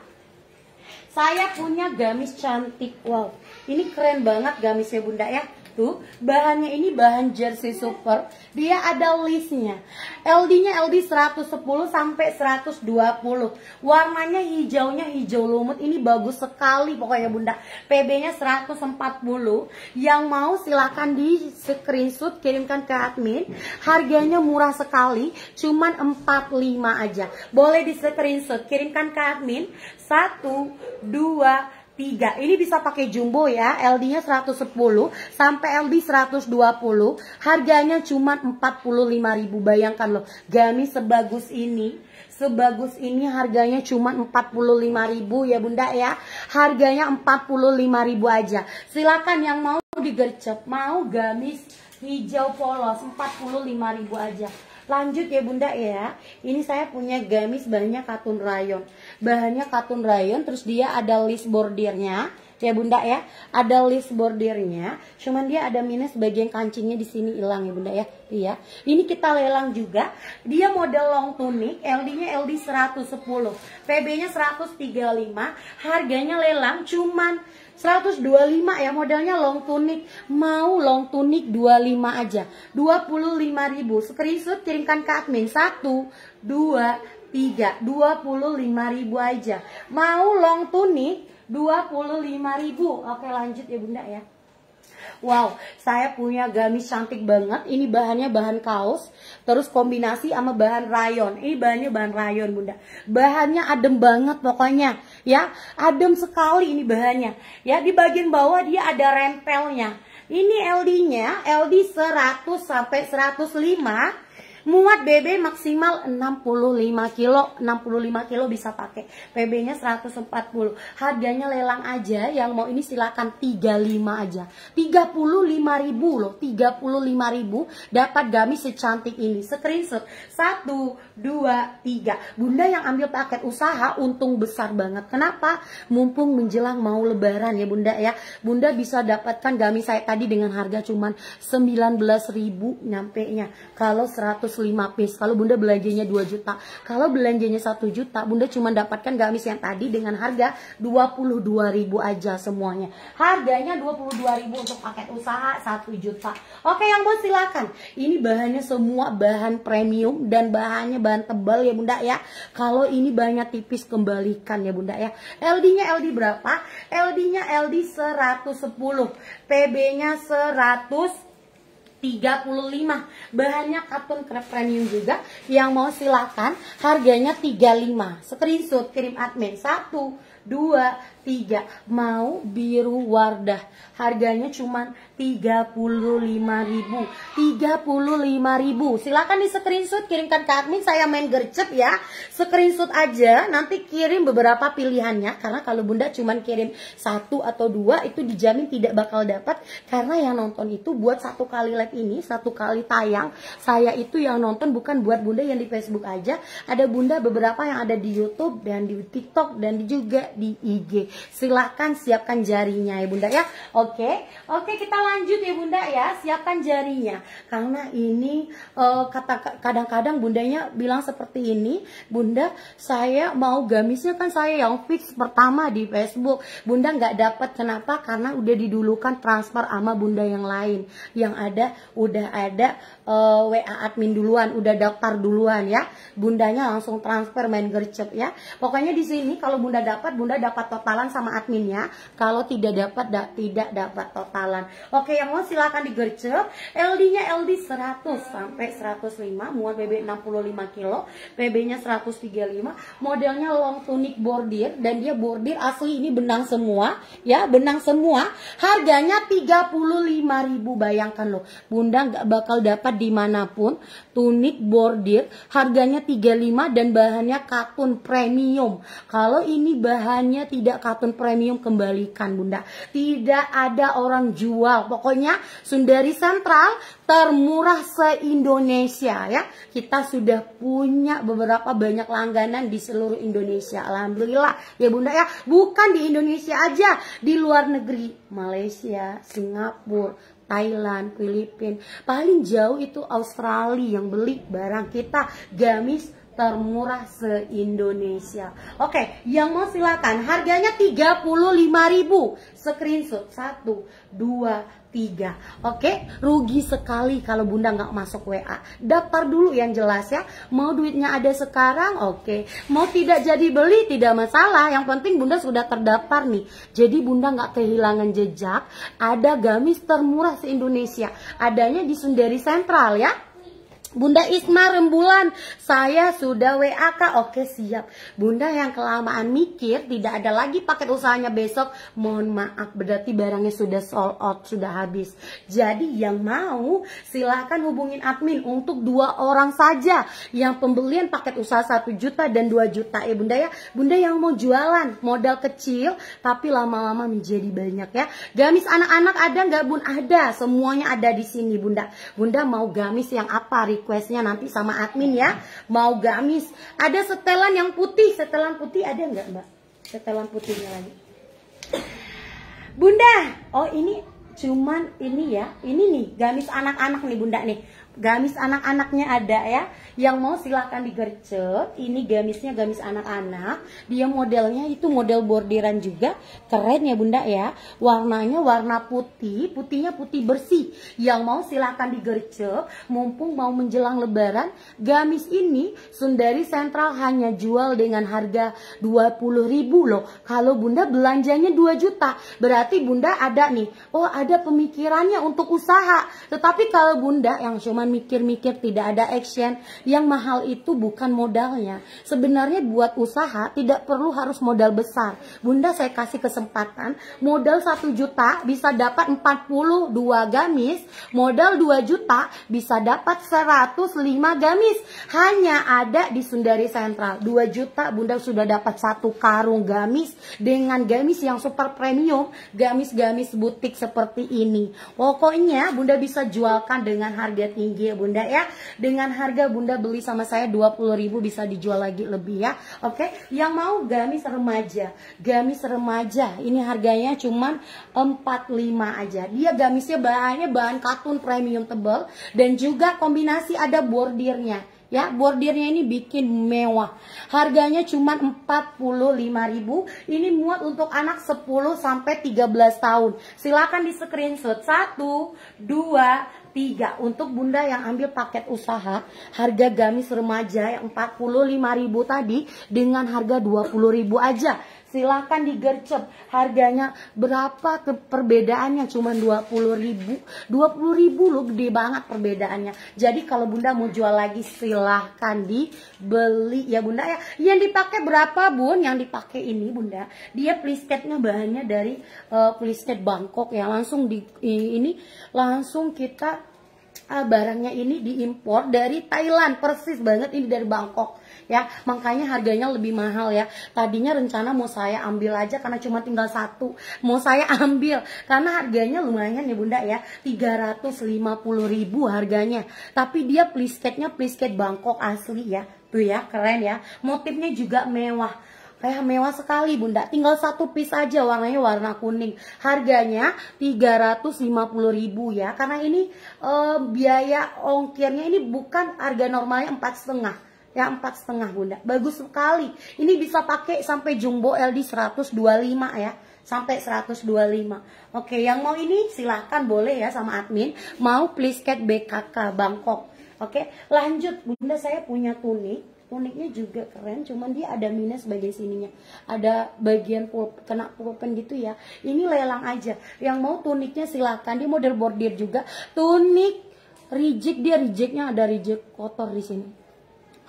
Saya punya gamis cantik. Wow, ini keren banget gamisnya Bunda ya itu bahannya ini bahan jersey super dia ada listnya LD nya LD 110 sampai 120 warnanya hijaunya hijau lumut ini bagus sekali pokoknya bunda PB nya 140 yang mau silahkan di screenshot kirimkan ke admin harganya murah sekali cuman 45 aja boleh di screenshot kirimkan ke admin 1 2 3. ini bisa pakai jumbo ya LD nya 110 sampai LD 120 harganya cuma 45.000 bayangkan loh gamis sebagus ini sebagus ini harganya cuma 45.000 ya bunda ya harganya 45.000 aja silakan yang mau digercep mau gamis hijau polos 45.000 aja lanjut ya bunda ya ini saya punya gamis banyak katun rayon bahannya katun rayon terus dia ada list bordirnya ya bunda ya ada list bordirnya cuman dia ada minus bagian kancingnya di sini hilang ya bunda ya iya ini kita lelang juga dia model long tunic LD nya LD 110 PB nya 135 harganya lelang cuman 125 ya modelnya long tunic mau long tunic 25 aja 25.000 screenshot kirimkan ke admin 1 2 3 ribu aja mau long tunic ribu. oke lanjut ya bunda ya Wow, saya punya gamis cantik banget. Ini bahannya bahan kaos, terus kombinasi sama bahan rayon. Ini bahannya bahan rayon, Bunda. Bahannya adem banget pokoknya, ya. Adem sekali ini bahannya. Ya, di bagian bawah dia ada rempelnya. Ini LD-nya, LD 100 sampai 105 Muat BB maksimal 65 kilo, 65 kilo bisa pakai. PB-nya 140. Harganya lelang aja, yang mau ini silakan 35 aja. 35 ribu loh, 35 ribu dapat gamis secantik ini. Screenshot 1, 2, 3. Bunda yang ambil paket usaha untung besar banget. Kenapa? Mumpung menjelang mau lebaran ya Bunda ya. Bunda bisa dapatkan gamis saya tadi dengan harga cuman 19.000 nyampe nya. Kalau 100 harus 5 piece. Kalau Bunda belanjanya 2 juta. Kalau belanjanya 1 juta, Bunda cuma dapatkan gamis yang tadi dengan harga ribu aja semuanya. Harganya ribu untuk paket usaha 1 juta. Oke, yang mau silakan. Ini bahannya semua bahan premium dan bahannya bahan tebal ya Bunda ya. Kalau ini banyak tipis kembalikan ya Bunda ya. LD-nya LD berapa? LD-nya LD 110, PB-nya 100 35 bahannya katun krep premium juga yang mau silakan harganya 35 screenshot kirim admin 1 2 tiga mau biru wardah harganya cuma tiga puluh lima ribu tiga puluh lima ribu silahkan di screenshot kirimkan ke admin saya main gercep ya screenshot aja nanti kirim beberapa pilihannya karena kalau bunda cuma kirim satu atau dua itu dijamin tidak bakal dapat karena yang nonton itu buat satu kali live ini satu kali tayang saya itu yang nonton bukan buat bunda yang di Facebook aja ada bunda beberapa yang ada di YouTube dan di TikTok dan juga di IG Silahkan siapkan jarinya ya bunda ya. Oke, oke kita lanjut ya bunda ya. Siapkan jarinya karena ini uh, kata kadang-kadang bundanya bilang seperti ini, bunda saya mau gamisnya kan saya yang fix pertama di Facebook. Bunda nggak dapat kenapa? Karena udah didulukan transfer sama bunda yang lain. Yang ada udah ada uh, eh, WA admin duluan, udah daftar duluan ya. Bundanya langsung transfer main gercep ya. Pokoknya di sini kalau bunda dapat, bunda dapat total totalan sama adminnya kalau tidak dapat da tidak dapat totalan oke yang mau silahkan digercep LD nya LD 100 sampai 105 muat BB 65 kilo PB nya 135 modelnya long tunic bordir dan dia bordir asli ini benang semua ya benang semua harganya 35.000 bayangkan loh bunda gak bakal dapat dimanapun tunik bordir harganya 35 dan bahannya katun premium kalau ini bahannya tidak katun premium kembalikan bunda tidak ada orang jual pokoknya Sundari Sentral termurah se-Indonesia ya kita sudah punya beberapa banyak langganan di seluruh Indonesia Alhamdulillah ya bunda ya bukan di Indonesia aja di luar negeri Malaysia Singapura Thailand, Filipina, paling jauh itu Australia yang beli barang kita gamis termurah se-Indonesia. Oke, okay, yang mau silakan. Harganya 35.000. Screenshot 1 2 tiga. Oke, rugi sekali kalau bunda nggak masuk WA. Daftar dulu yang jelas ya. Mau duitnya ada sekarang, oke. Mau tidak jadi beli, tidak masalah. Yang penting bunda sudah terdaftar nih. Jadi bunda nggak kehilangan jejak. Ada gamis termurah se-Indonesia. Adanya di Sundari Sentral ya. Bunda Isma rembulan, saya sudah WA WAK. Oke, siap. Bunda yang kelamaan mikir, tidak ada lagi paket usahanya besok. Mohon maaf, berarti barangnya sudah sold out, sudah habis. Jadi yang mau, silahkan hubungin admin untuk dua orang saja. Yang pembelian paket usaha 1 juta dan 2 juta ya Bunda ya. Bunda yang mau jualan, modal kecil, tapi lama-lama menjadi banyak ya. Gamis anak-anak ada nggak Bun? Ada, semuanya ada di sini Bunda. Bunda mau gamis yang apa, Rik? requestnya nanti sama admin ya. Mau gamis. Ada setelan yang putih. Setelan putih ada nggak mbak? Setelan putihnya lagi. Bunda, oh ini cuman ini ya. Ini nih gamis anak-anak nih bunda nih gamis anak-anaknya ada ya yang mau silahkan digercep ini gamisnya gamis anak-anak dia modelnya itu model bordiran juga keren ya bunda ya warnanya warna putih putihnya putih bersih yang mau silahkan digercep mumpung mau menjelang lebaran gamis ini Sundari Sentral hanya jual dengan harga 20.000 loh kalau bunda belanjanya 2 juta berarti bunda ada nih oh ada pemikirannya untuk usaha tetapi kalau bunda yang cuma cuman mikir-mikir tidak ada action yang mahal itu bukan modalnya sebenarnya buat usaha tidak perlu harus modal besar bunda saya kasih kesempatan modal 1 juta bisa dapat 42 gamis modal 2 juta bisa dapat 105 gamis hanya ada di Sundari Sentral 2 juta bunda sudah dapat satu karung gamis dengan gamis yang super premium gamis-gamis butik seperti ini pokoknya bunda bisa jualkan dengan harga tinggi tinggi ya bunda ya Dengan harga bunda beli sama saya 20 ribu bisa dijual lagi lebih ya Oke okay? yang mau gamis remaja Gamis remaja ini harganya cuman 45 aja Dia gamisnya bahannya bahan katun premium tebal Dan juga kombinasi ada bordirnya ya bordirnya ini bikin mewah harganya cuma 45.000 ini muat untuk anak 10 sampai 13 tahun silakan di screenshot 1 2 Tiga, untuk bunda yang ambil paket usaha, harga gamis remaja yang 45.000 tadi dengan harga 20.000 aja. Silakan digercep. Harganya berapa ke perbedaannya? Cuman 20 ribu. 20 ribu lo gede banget perbedaannya. Jadi kalau bunda mau jual lagi silahkan dibeli. Ya bunda ya. Yang dipakai berapa bun? Yang dipakai ini bunda. Dia plisketnya bahannya dari uh, eh, plisket Bangkok ya. Langsung di ini langsung kita eh, barangnya ini diimpor dari Thailand persis banget ini dari Bangkok ya makanya harganya lebih mahal ya tadinya rencana mau saya ambil aja karena cuma tinggal satu mau saya [laughs] ambil karena harganya lumayan ya bunda ya 350 ribu harganya tapi dia plisketnya plisket Bangkok asli ya tuh ya keren ya motifnya juga mewah kayak mewah sekali bunda tinggal satu piece aja warnanya warna kuning harganya ribu ya karena ini e, biaya ongkirnya ini bukan harga normalnya empat setengah Ya empat setengah bunda, bagus sekali. Ini bisa pakai sampai jumbo LD 125 ya, sampai 125. Oke, yang mau ini silahkan boleh ya sama admin. Mau please cat BKK Bangkok. Oke, lanjut bunda saya punya tunik. Tuniknya juga keren, cuman dia ada minus bagian sininya. Ada bagian pul kena pulpen gitu ya. Ini lelang aja. Yang mau tuniknya silahkan. dia model bordir juga. Tunik rigid dia rejectnya ada rigid kotor di sini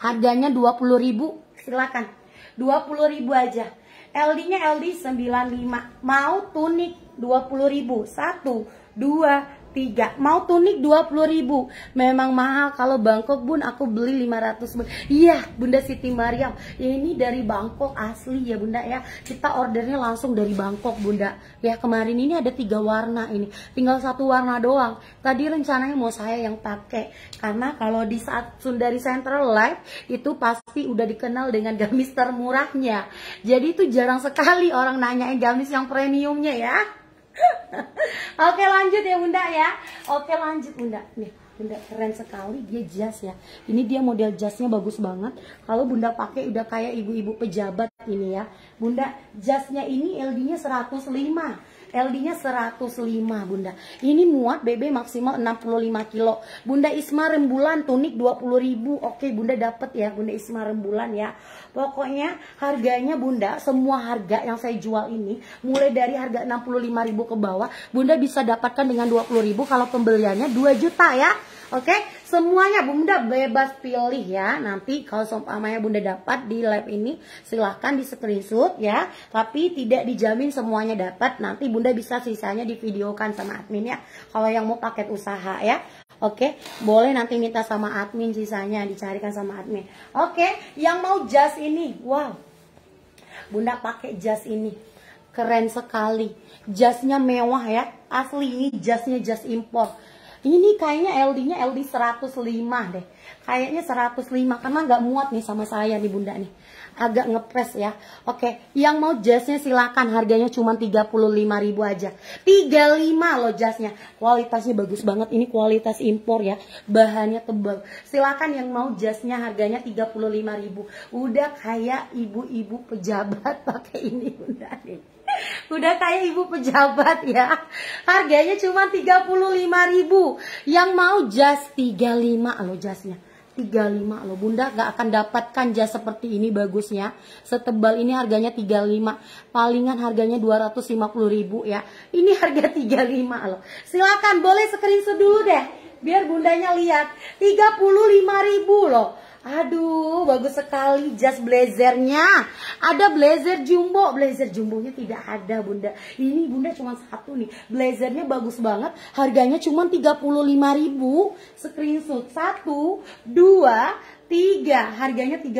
Harganya 20.000, silakan. 20.000 aja. LD-nya LD 95. Mau tunik 20.000. 1 2 tiga mau tunik dua puluh ribu memang mahal kalau Bangkok bun aku beli lima ratus bun iya Bunda Siti Mariam ya, ini dari Bangkok asli ya Bunda ya kita ordernya langsung dari Bangkok Bunda ya kemarin ini ada tiga warna ini tinggal satu warna doang tadi rencananya mau saya yang pakai karena kalau di saat Sundari Central Live itu pasti udah dikenal dengan gamis termurahnya jadi itu jarang sekali orang nanyain gamis yang premiumnya ya [laughs] Oke lanjut ya bunda ya. Oke lanjut bunda. Nih bunda keren sekali dia jas ya. Ini dia model jasnya bagus banget. Kalau bunda pakai udah kayak ibu-ibu pejabat ini ya. Bunda jasnya ini LD-nya 105. LD-nya 105 Bunda. Ini muat BB maksimal 65 kilo. Bunda Isma rembulan tunik 20 ribu, Oke Bunda dapet ya Bunda Isma rembulan ya. Pokoknya harganya Bunda semua harga yang saya jual ini mulai dari harga 65 ribu ke bawah Bunda bisa dapatkan dengan 20 ribu kalau pembeliannya 2 juta ya. Oke, Semuanya Bunda bebas pilih ya. Nanti kalau seumpamanya Bunda dapat di lab ini silahkan di screenshot ya. Tapi tidak dijamin semuanya dapat. Nanti Bunda bisa sisanya di videokan sama admin ya. Kalau yang mau paket usaha ya. Oke, boleh nanti minta sama admin sisanya dicarikan sama admin. Oke, yang mau jas ini, wow. Bunda pakai jas ini. Keren sekali. Jasnya mewah ya. Asli ini jasnya jas impor ini kayaknya LD-nya LD 105 deh. Kayaknya 105 karena nggak muat nih sama saya nih Bunda nih. Agak ngepres ya. Oke, yang mau jasnya silakan. Harganya cuma 35.000 aja. 35 loh jasnya. Kualitasnya bagus banget. Ini kualitas impor ya. Bahannya tebal. Silakan yang mau jasnya harganya 35.000. Udah kayak ibu-ibu pejabat [laughs] pakai ini Bunda nih. Udah kayak ibu pejabat ya. Harganya cuma 35.000. Yang mau jas 35 loh jasnya. 35 loh bunda gak akan dapatkan jas seperti ini bagusnya setebal ini harganya 35 palingan harganya 250 ribu ya ini harga 35 loh silakan boleh screenshot dulu deh biar bundanya lihat 35 ribu loh Aduh, bagus sekali jas blazernya. Ada blazer jumbo, blazer jumbonya tidak ada, Bunda. Ini Bunda cuma satu nih. Blazernya bagus banget, harganya cuma 35.000. Screenshot satu, dua, tiga. Harganya 35.000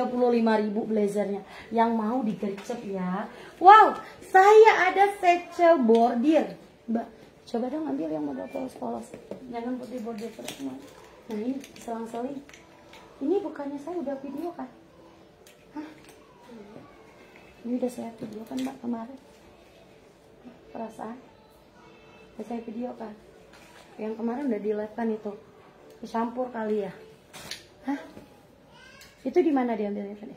blazernya. Yang mau digercep ya. Wow, saya ada secel bordir. Mbak, coba dong ambil yang model polos-polos. Jangan putih bordir terus, Mbak. Nah, ini selang-seling ini bukannya saya udah video kan Hah? ini udah saya video kan mbak kemarin perasaan udah saya video kan yang kemarin udah di live kan itu dicampur kali ya Hah? itu di mana diambilnya tadi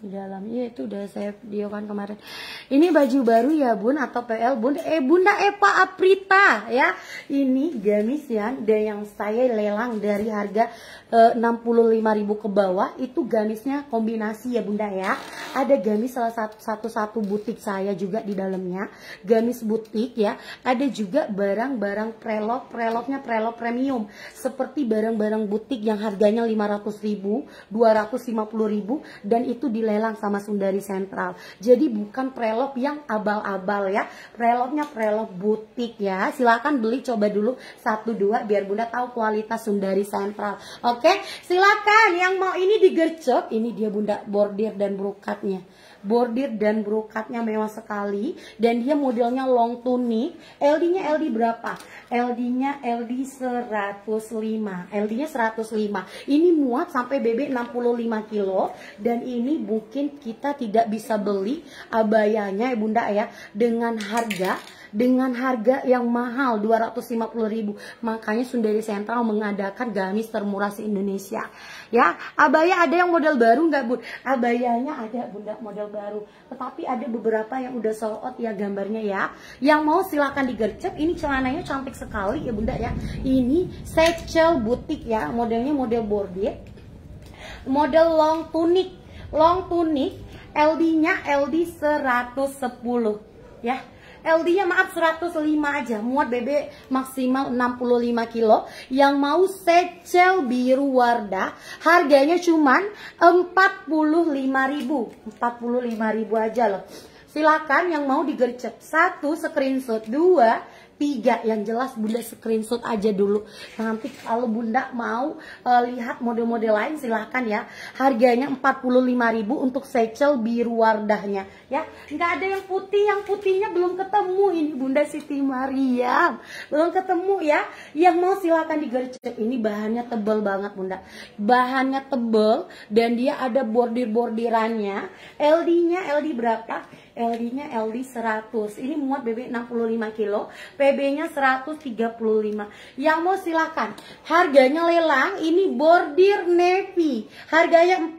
di dalam iya itu udah saya video kan kemarin ini baju baru ya bun atau PL bun eh bunda Epa Aprita ya ini gamis ya dan yang saya lelang dari harga eh, 65.000 ke bawah itu gamisnya kombinasi ya bunda ya ada gamis salah satu satu, satu butik saya juga di dalamnya gamis butik ya ada juga barang-barang prelok preloknya prelok premium seperti barang-barang butik yang harganya 500.000 250.000 dan itu di dilelang sama Sundari Sentral. Jadi bukan prelog yang abal-abal ya. Prelognya prelog butik ya. Silakan beli coba dulu satu dua biar Bunda tahu kualitas Sundari Sentral. Oke, silakan yang mau ini digercep, ini dia Bunda bordir dan brokatnya bordir dan brokatnya mewah sekali dan dia modelnya long tunic LD-nya LD berapa? LD-nya LD 105 LD-nya 105 ini muat sampai BB 65 kilo dan ini mungkin kita tidak bisa beli abayanya ya bunda ya dengan harga dengan harga yang mahal 250.000. Makanya Sundari Sentral mengadakan gamis termurah di indonesia Ya, abaya ada yang model baru nggak, bud Abayanya ada Bunda model baru, tetapi ada beberapa yang udah sold out ya gambarnya ya. Yang mau silakan digercep. Ini celananya cantik sekali ya, Bunda ya. Ini satchel butik ya, modelnya model bordir. Model long tunik long tunik LD-nya LD 110 ya. LD-nya maaf 105 aja muat bebek maksimal 65 kilo yang mau secel biru wardah harganya cuman 45.000 45.000 aja loh silakan yang mau digercep satu screenshot dua tiga yang jelas bunda screenshot aja dulu nah, nanti kalau bunda mau uh, lihat model-model lain silahkan ya harganya 45.000 untuk secel biru wardahnya ya nggak ada yang putih yang putihnya belum ketemu ini bunda Siti Mariam belum ketemu ya yang mau silahkan digercek ini bahannya tebel banget bunda bahannya tebel dan dia ada bordir-bordirannya LD-nya LD berapa LD-nya LD 100. Ini muat BB 65 kilo, PB-nya 135. Yang mau silakan. Harganya lelang ini bordir navy. Harganya 45.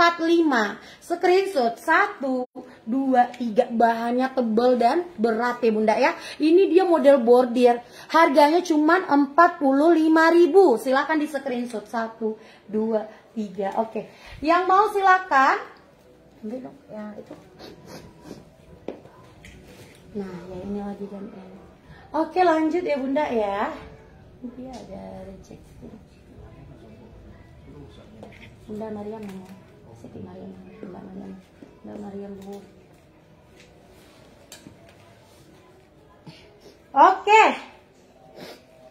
Screenshot 1 2 3 bahannya tebal dan berat ya Bunda ya. Ini dia model bordir. Harganya cuman 45.000. Silakan di screenshot 1 2 3. Oke. Yang mau silakan. Ambil dong yang itu nah ya ini lagi dan ini. oke lanjut ya bunda ya dia ada reject bunda Maria mana Siti Mariam bunda Mariam bunda Mariam bu oke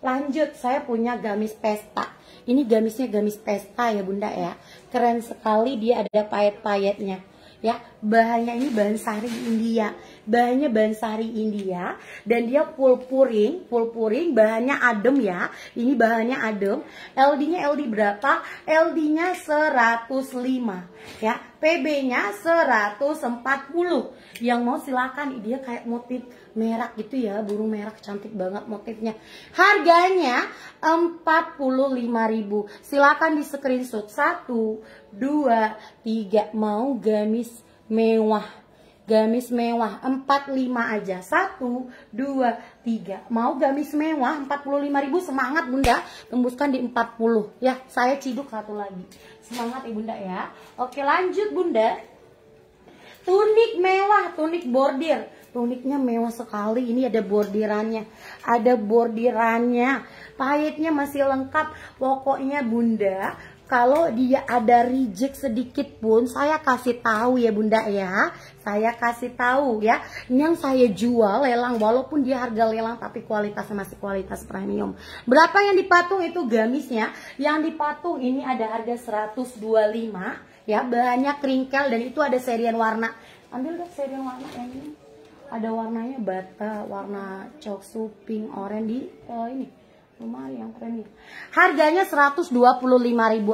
lanjut saya punya gamis pesta ini gamisnya gamis pesta ya bunda ya keren sekali dia ada payet-payetnya ya bahannya ini bahan sari India bahannya bahan sari India dan dia full puring, full puring, bahannya adem ya. Ini bahannya adem. LD-nya LD berapa? LD-nya 105 ya. PB-nya 140. Yang mau silakan dia kayak motif merah gitu ya, burung merah cantik banget motifnya. Harganya 45.000. Silakan di screenshot 1 2 3 mau gamis mewah gamis mewah 45 aja 1 2 3 mau gamis mewah 45.000 semangat Bunda tembuskan di 40 ya saya ciduk satu lagi semangat ya, bunda ya oke lanjut Bunda tunik mewah tunik bordir tuniknya mewah sekali ini ada bordirannya ada bordirannya pahitnya masih lengkap pokoknya bunda kalau dia ada reject sedikit pun saya kasih tahu ya bunda ya saya kasih tahu ya ini yang saya jual lelang walaupun dia harga lelang tapi kualitasnya masih kualitas premium berapa yang dipatung itu gamisnya yang dipatung ini ada harga 125 ya banyak ringkel dan itu ada serian warna ambil dong serian warna yang ini ada warnanya bata warna coksu, pink, orange di oh ini lumayan yang keren ya. Harganya 125.000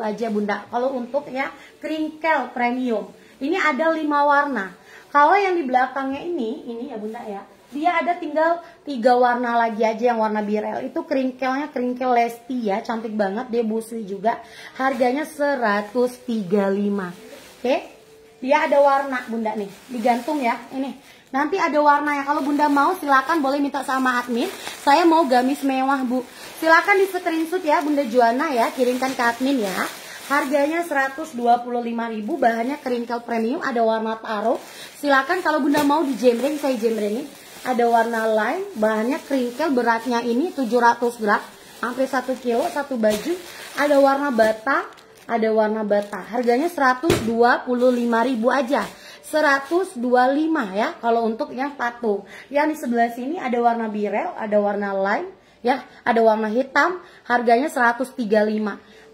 aja Bunda. Kalau untuk ya kringkel premium. Ini ada 5 warna. Kalau yang di belakangnya ini, ini ya Bunda ya. Dia ada tinggal tiga warna lagi aja yang warna birel. Itu kringkelnya kringkel Lesti ya, cantik banget dia busui juga. Harganya 135. Oke. Okay? Dia ada warna Bunda nih, digantung ya. Ini Nanti ada warna ya Kalau Bunda mau silakan boleh minta sama admin. Saya mau gamis mewah, Bu. Silakan di screenshot ya Bunda Juana ya, kirimkan ke admin ya. Harganya 125.000, bahannya kerinkel premium, ada warna taro. Silakan kalau Bunda mau di dijembreng, saya jembrengin. Ada warna lain bahannya kerinkel, beratnya ini 700 gram, hampir 1 kilo, satu baju. Ada warna bata, ada warna bata. Harganya 125.000 aja. 125 ya kalau untuk yang patung. Yang di sebelah sini ada warna birel, ada warna lime, ya, ada warna hitam, harganya 135.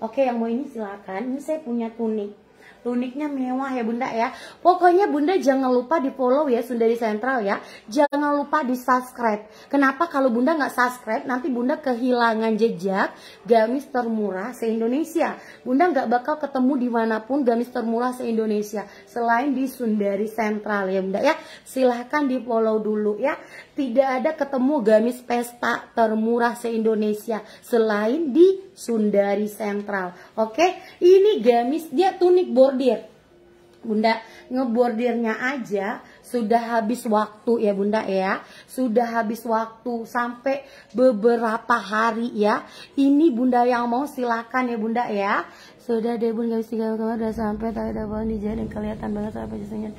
Oke, yang mau ini silakan. Ini saya punya kuning uniknya mewah ya bunda ya. Pokoknya bunda jangan lupa di follow ya Sunda di Sentral ya. Jangan lupa di subscribe. Kenapa kalau bunda nggak subscribe nanti bunda kehilangan jejak gamis termurah se-Indonesia. Bunda nggak bakal ketemu dimanapun gamis termurah se-Indonesia. Selain di Sundari Sentral ya bunda ya. Silahkan di follow dulu ya tidak ada ketemu gamis pesta termurah se-Indonesia selain di Sundari Sentral. Oke, ini gamis dia tunik bordir. Bunda, ngebordirnya aja sudah habis waktu ya Bunda ya. Sudah habis waktu sampai beberapa hari ya. Ini Bunda yang mau silakan ya Bunda ya. Sudah deh Bunda, gamis tiga udah sampai tadi dapat dijalan kelihatan banget sampai jasanya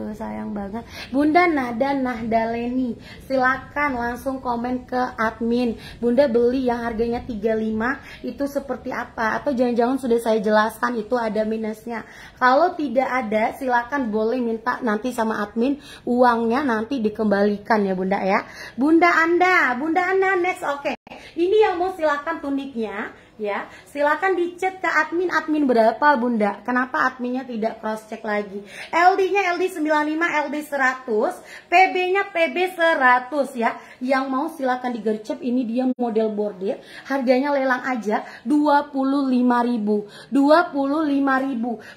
aku sayang banget Bunda Nada Nahdaleni silakan langsung komen ke admin Bunda beli yang harganya 35 itu seperti apa atau jangan-jangan sudah saya jelaskan itu ada minusnya kalau tidak ada silakan boleh minta nanti sama admin uangnya nanti dikembalikan ya Bunda ya Bunda Anda Bunda Anda next oke okay. ini yang mau silakan tuniknya ya silakan dicet ke admin admin berapa bunda kenapa adminnya tidak cross check lagi LD nya LD 95 LD 100 PB nya PB 100 ya yang mau silakan digercep ini dia model bordir harganya lelang aja 25.000 25.000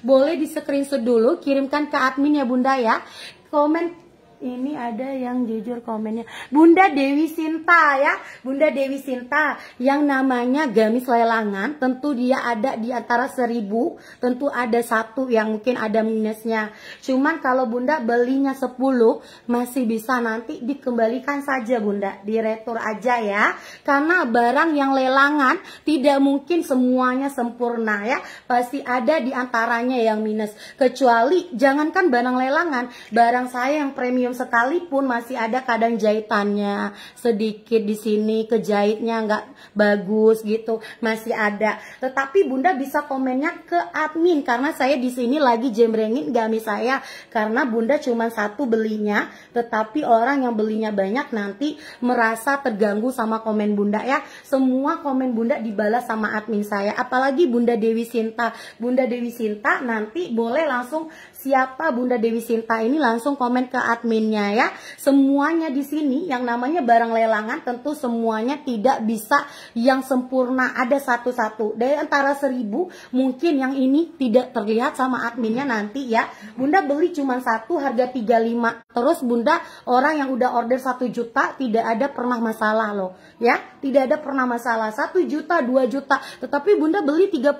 boleh di screenshot dulu kirimkan ke admin ya bunda ya komen ini ada yang jujur komennya Bunda Dewi Sinta ya Bunda Dewi Sinta yang namanya gamis lelangan tentu dia ada di antara seribu tentu ada satu yang mungkin ada minusnya cuman kalau Bunda belinya sepuluh masih bisa nanti dikembalikan saja Bunda diretur aja ya karena barang yang lelangan tidak mungkin semuanya sempurna ya pasti ada di antaranya yang minus kecuali jangankan barang lelangan barang saya yang premium sekalipun masih ada kadang jahitannya sedikit di sini kejahitnya nggak bagus gitu masih ada tetapi bunda bisa komennya ke admin karena saya di sini lagi jembrengin gamis saya karena bunda cuma satu belinya tetapi orang yang belinya banyak nanti merasa terganggu sama komen bunda ya semua komen bunda dibalas sama admin saya apalagi bunda Dewi Sinta bunda Dewi Sinta nanti boleh langsung siapa Bunda Dewi Sinta ini langsung komen ke adminnya ya. Semuanya di sini yang namanya barang lelangan tentu semuanya tidak bisa yang sempurna ada satu-satu. Dari antara seribu mungkin yang ini tidak terlihat sama adminnya nanti ya. Bunda beli cuma satu harga 35. Terus Bunda orang yang udah order satu juta tidak ada pernah masalah loh ya. Tidak ada pernah masalah satu juta dua juta. Tetapi Bunda beli 35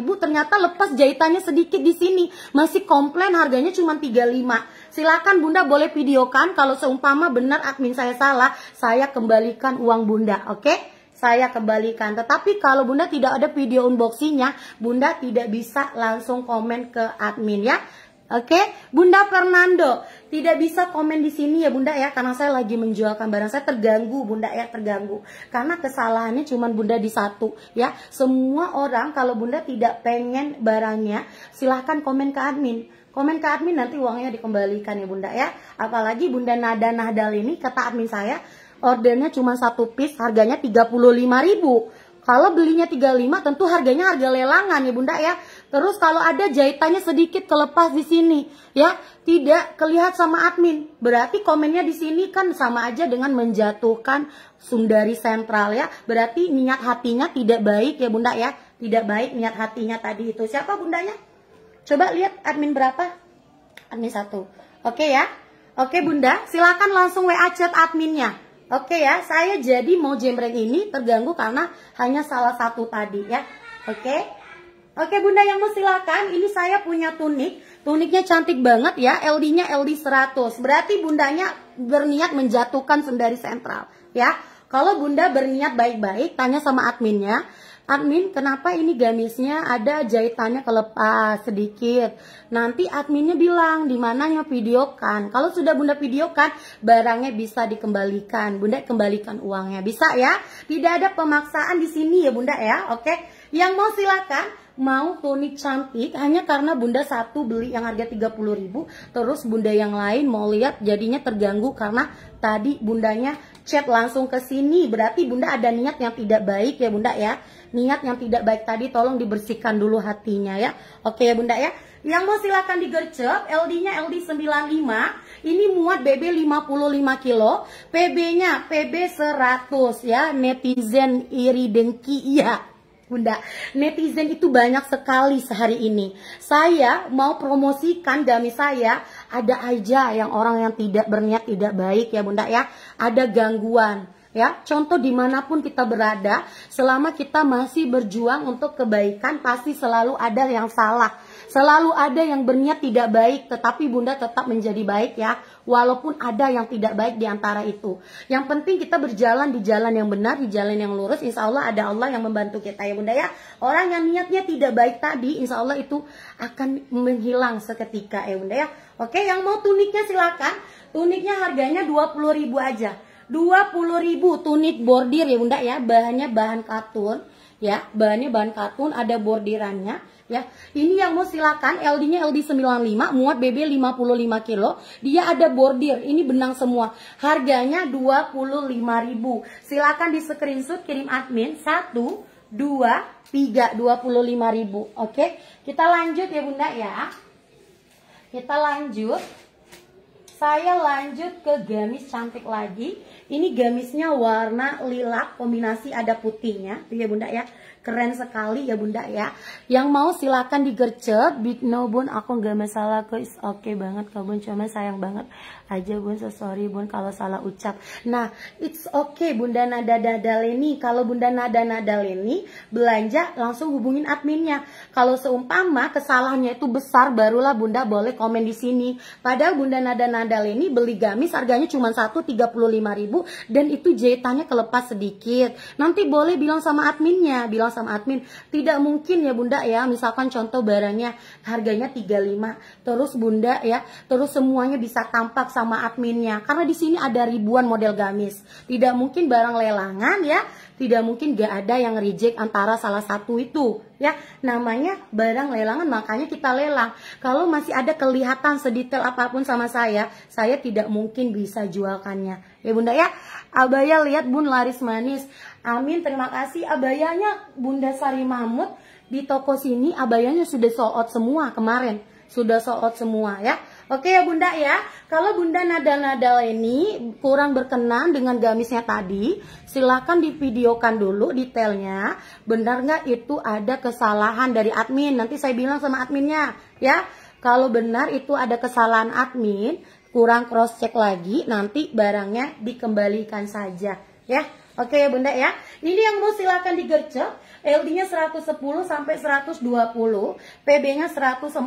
ribu ternyata lepas jahitannya sedikit di sini masih komplit lain harganya cuma 35 Silakan Bunda boleh videokan kalau seumpama benar admin saya salah, saya kembalikan uang Bunda, oke? Okay? saya kembalikan. Tetapi kalau Bunda tidak ada video unboxingnya, Bunda tidak bisa langsung komen ke admin ya. Oke, okay? Bunda Fernando tidak bisa komen di sini ya Bunda ya karena saya lagi menjualkan barang saya terganggu Bunda ya terganggu karena kesalahannya cuma Bunda di satu ya semua orang kalau Bunda tidak pengen barangnya silahkan komen ke admin komen ke admin nanti uangnya dikembalikan ya bunda ya apalagi bunda Nada Nahdal ini kata admin saya ordernya cuma satu piece harganya 35.000 kalau belinya 35 tentu harganya harga lelangan ya bunda ya terus kalau ada jahitannya sedikit kelepas di sini ya tidak kelihat sama admin berarti komennya di sini kan sama aja dengan menjatuhkan Sundari Sentral ya berarti niat hatinya tidak baik ya bunda ya tidak baik niat hatinya tadi itu siapa bundanya Coba lihat admin berapa? Admin satu. Oke ya. Oke Bunda, silakan langsung WA chat adminnya. Oke ya, saya jadi mau jembreng ini terganggu karena hanya salah satu tadi ya. Oke. Oke Bunda yang mau silakan, ini saya punya tunik. Tuniknya cantik banget ya, LD-nya LD 100. Berarti Bundanya berniat menjatuhkan sendari sentral ya. Kalau Bunda berniat baik-baik, tanya sama adminnya admin kenapa ini gamisnya ada jahitannya kelepas sedikit nanti adminnya bilang di dimananya videokan kalau sudah bunda videokan barangnya bisa dikembalikan bunda kembalikan uangnya bisa ya tidak ada pemaksaan di sini ya bunda ya oke yang mau silakan mau tunik cantik hanya karena bunda satu beli yang harga ribu, terus bunda yang lain mau lihat jadinya terganggu karena tadi bundanya chat langsung ke sini berarti bunda ada niat yang tidak baik ya bunda ya niat yang tidak baik tadi tolong dibersihkan dulu hatinya ya. Oke ya Bunda ya. Yang mau silakan digercep, LD-nya LD 95, ini muat BB 55 kilo, PB-nya PB 100 ya, netizen iri dengki ya. Bunda, netizen itu banyak sekali sehari ini. Saya mau promosikan dami saya, ada aja yang orang yang tidak berniat tidak baik ya Bunda ya, ada gangguan ya contoh dimanapun kita berada selama kita masih berjuang untuk kebaikan pasti selalu ada yang salah selalu ada yang berniat tidak baik tetapi bunda tetap menjadi baik ya walaupun ada yang tidak baik diantara itu yang penting kita berjalan di jalan yang benar di jalan yang lurus insya Allah ada Allah yang membantu kita ya bunda ya orang yang niatnya tidak baik tadi insya Allah itu akan menghilang seketika ya bunda ya oke yang mau tuniknya silakan tuniknya harganya ribu aja ribu tunik bordir ya Bunda ya. Bahannya bahan katun ya. Bahannya bahan katun ada bordirannya ya. Ini yang mau silakan LD-nya LD 95 muat BB 55 kilo. Dia ada bordir, ini benang semua. Harganya ribu Silakan di screenshot kirim admin 1 2 3 ribu Oke. Kita lanjut ya Bunda ya. Kita lanjut. Saya lanjut ke gamis cantik lagi. Ini gamisnya warna lilak, kombinasi ada putihnya. ya bunda ya. Keren sekali ya bunda ya. Yang mau silakan digercep. Big no bun, aku nggak masalah kok. Oke okay banget kau bun, cuma sayang banget aja bun so sorry bun kalau salah ucap nah it's okay bunda nada nada leni kalau bunda nada nada leni belanja langsung hubungin adminnya kalau seumpama kesalahannya itu besar barulah bunda boleh komen di sini padahal bunda nada nada leni beli gamis harganya cuma satu tiga puluh lima ribu dan itu jahitannya kelepas sedikit nanti boleh bilang sama adminnya bilang sama admin tidak mungkin ya bunda ya misalkan contoh barangnya harganya 35 terus bunda ya terus semuanya bisa tampak sama adminnya karena di sini ada ribuan model gamis. Tidak mungkin barang lelangan ya, tidak mungkin gak ada yang reject antara salah satu itu ya. Namanya barang lelangan makanya kita lelang. Kalau masih ada kelihatan sedetail apapun sama saya, saya tidak mungkin bisa jualkannya. Ya Bunda ya. Abaya lihat Bun laris manis. Amin, terima kasih abayanya Bunda Sari Mahmud di toko sini abayanya sudah sold semua kemarin. Sudah sold semua ya. Oke ya Bunda ya. Kalau Bunda nadal-nadal ini kurang berkenan dengan gamisnya tadi, silahkan divideokan dulu detailnya. Benar nggak itu ada kesalahan dari admin? Nanti saya bilang sama adminnya ya. Kalau benar itu ada kesalahan admin, kurang cross check lagi, nanti barangnya dikembalikan saja ya. Oke ya Bunda ya. Ini yang mau silahkan digercep. LD-nya 110 sampai 120, PB-nya 140.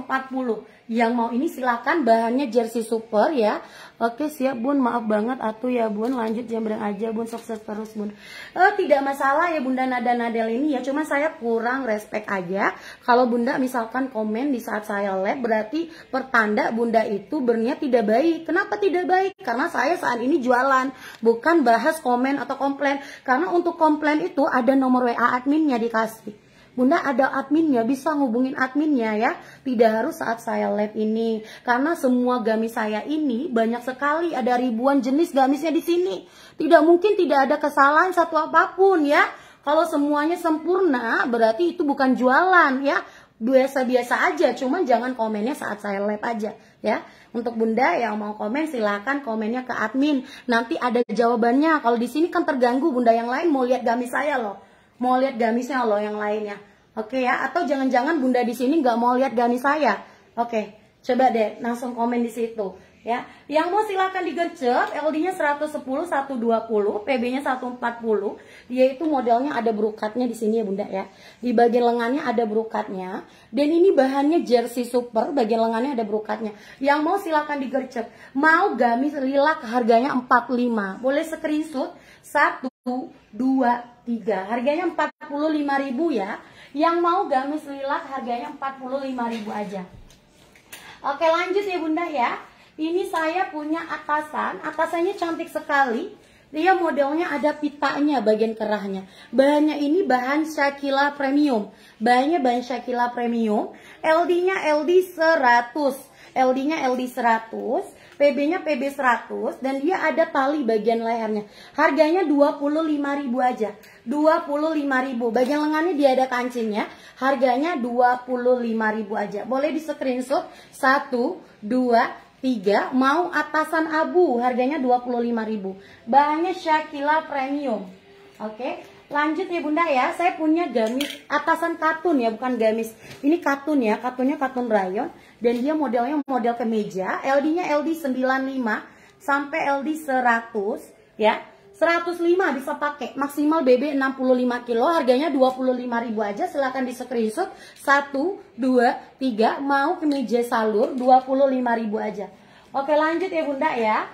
Yang mau ini silakan bahannya jersey super ya. Oke siap bun, maaf banget atuh ya bun. Lanjut jam aja bun, sukses terus bun. Eh, tidak masalah ya bunda Nada Nadel ini ya. Cuma saya kurang respect aja. Kalau bunda misalkan komen di saat saya live berarti pertanda bunda itu berniat tidak baik. Kenapa tidak baik? Karena saya saat ini jualan, bukan bahas komen atau komplain. Karena untuk komplain itu ada nomor WA adminnya dikasih. Bunda ada adminnya, bisa ngubungin adminnya ya. Tidak harus saat saya live ini. Karena semua gamis saya ini banyak sekali, ada ribuan jenis gamisnya di sini. Tidak mungkin tidak ada kesalahan satu apapun ya. Kalau semuanya sempurna, berarti itu bukan jualan ya. Biasa-biasa aja, cuman jangan komennya saat saya live aja ya. Untuk Bunda yang mau komen silahkan komennya ke admin. Nanti ada jawabannya. Kalau di sini kan terganggu Bunda yang lain mau lihat gamis saya loh mau lihat gamisnya loh yang lainnya. Oke okay ya, atau jangan-jangan bunda di sini nggak mau lihat gamis saya. Oke, okay. coba deh langsung komen di situ. Ya, yang mau silahkan digercep, LD-nya 110, 120, PB-nya 140. Dia itu modelnya ada brokatnya di sini ya bunda ya. Di bagian lengannya ada brokatnya, Dan ini bahannya jersey super, bagian lengannya ada brokatnya. Yang mau silahkan digercep. Mau gamis lilak harganya 45. Boleh screenshot 1, satu, dua, tiga. Harganya empat puluh lima ribu ya. Yang mau gamis lilac harganya empat puluh lima ribu aja. Oke lanjut ya bunda ya. Ini saya punya atasan. Atasannya cantik sekali. Dia modelnya ada pitanya bagian kerahnya. Bahannya ini bahan Shakila Premium. Bahannya bahan Shakila Premium. LD-nya LD 100. LD-nya LD 100. PB-nya PB 100 dan dia ada tali bagian lehernya. Harganya 25.000 aja. 25.000. Bagian lengannya dia ada kancingnya. Harganya 25.000 aja. Boleh di screenshot 1 2 tiga mau atasan abu harganya 25.000 bahannya Shakila premium oke lanjut ya bunda ya saya punya gamis atasan katun ya bukan gamis ini katun ya katunnya katun rayon dan dia modelnya model ke kemeja LD-nya LD 95 sampai LD 100 ya 105 bisa pakai maksimal BB 65 kilo harganya 25 ribu aja silahkan di screenshot 1 2 3 mau meja salur 25 ribu aja Oke lanjut ya bunda ya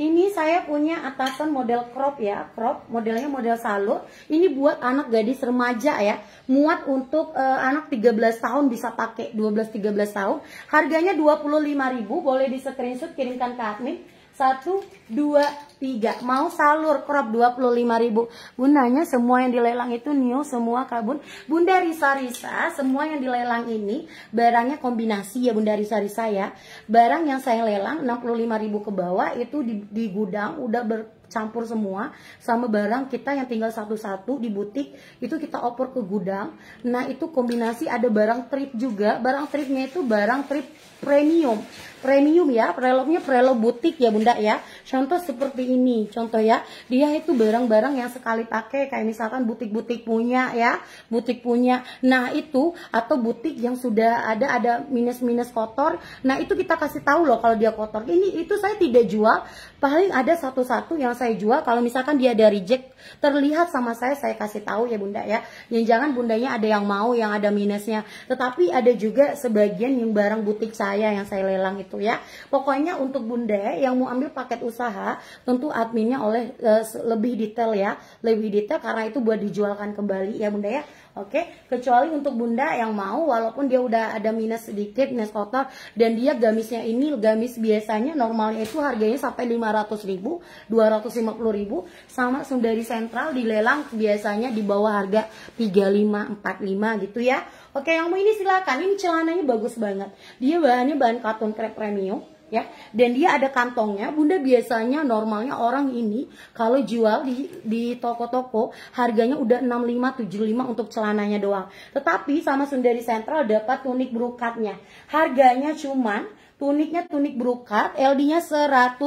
ini saya punya atasan model crop ya, crop modelnya model salut. Ini buat anak gadis remaja ya. Muat untuk uh, anak 13 tahun bisa pakai 12 13 tahun. Harganya 25.000, boleh di screenshot kirimkan ke admin. Satu, dua, tiga. Mau salur crop 25 ribu. Bundanya semua yang dilelang itu new semua kabun. Bunda Risa Risa, semua yang dilelang ini barangnya kombinasi ya Bunda Risa Risa ya. Barang yang saya lelang 65 ribu ke bawah itu di, di gudang udah ber campur semua sama barang kita yang tinggal satu-satu di butik itu kita opor ke gudang nah itu kombinasi ada barang trip juga barang tripnya itu barang trip premium premium ya prelognya prelo butik ya bunda ya contoh seperti ini contoh ya dia itu barang-barang yang sekali pakai kayak misalkan butik-butik punya ya butik punya nah itu atau butik yang sudah ada ada minus-minus kotor nah itu kita kasih tahu loh kalau dia kotor ini itu saya tidak jual paling ada satu-satu yang saya jual kalau misalkan dia ada reject terlihat sama saya saya kasih tahu ya bunda ya yang jangan bundanya ada yang mau yang ada minusnya tetapi ada juga sebagian yang barang butik saya yang saya lelang itu ya pokoknya untuk bunda yang mau ambil paket usaha tentu adminnya oleh uh, lebih detail ya lebih detail karena itu buat dijualkan kembali ya bunda ya oke okay? kecuali untuk bunda yang mau walaupun dia udah ada minus sedikit minus kotor dan dia gamisnya ini gamis biasanya normalnya itu harganya sampai 500 ribu 250 ribu sama sundari sentral dilelang biasanya di bawah harga 35 45 gitu ya oke okay, yang mau ini silakan ini celananya bagus banget dia bahannya bahan katun krep premium ya dan dia ada kantongnya bunda biasanya normalnya orang ini kalau jual di di toko-toko harganya udah 65 75 untuk celananya doang tetapi sama Sundari Central dapat tunik brokatnya. harganya cuman tuniknya tunik brokat, LD-nya 100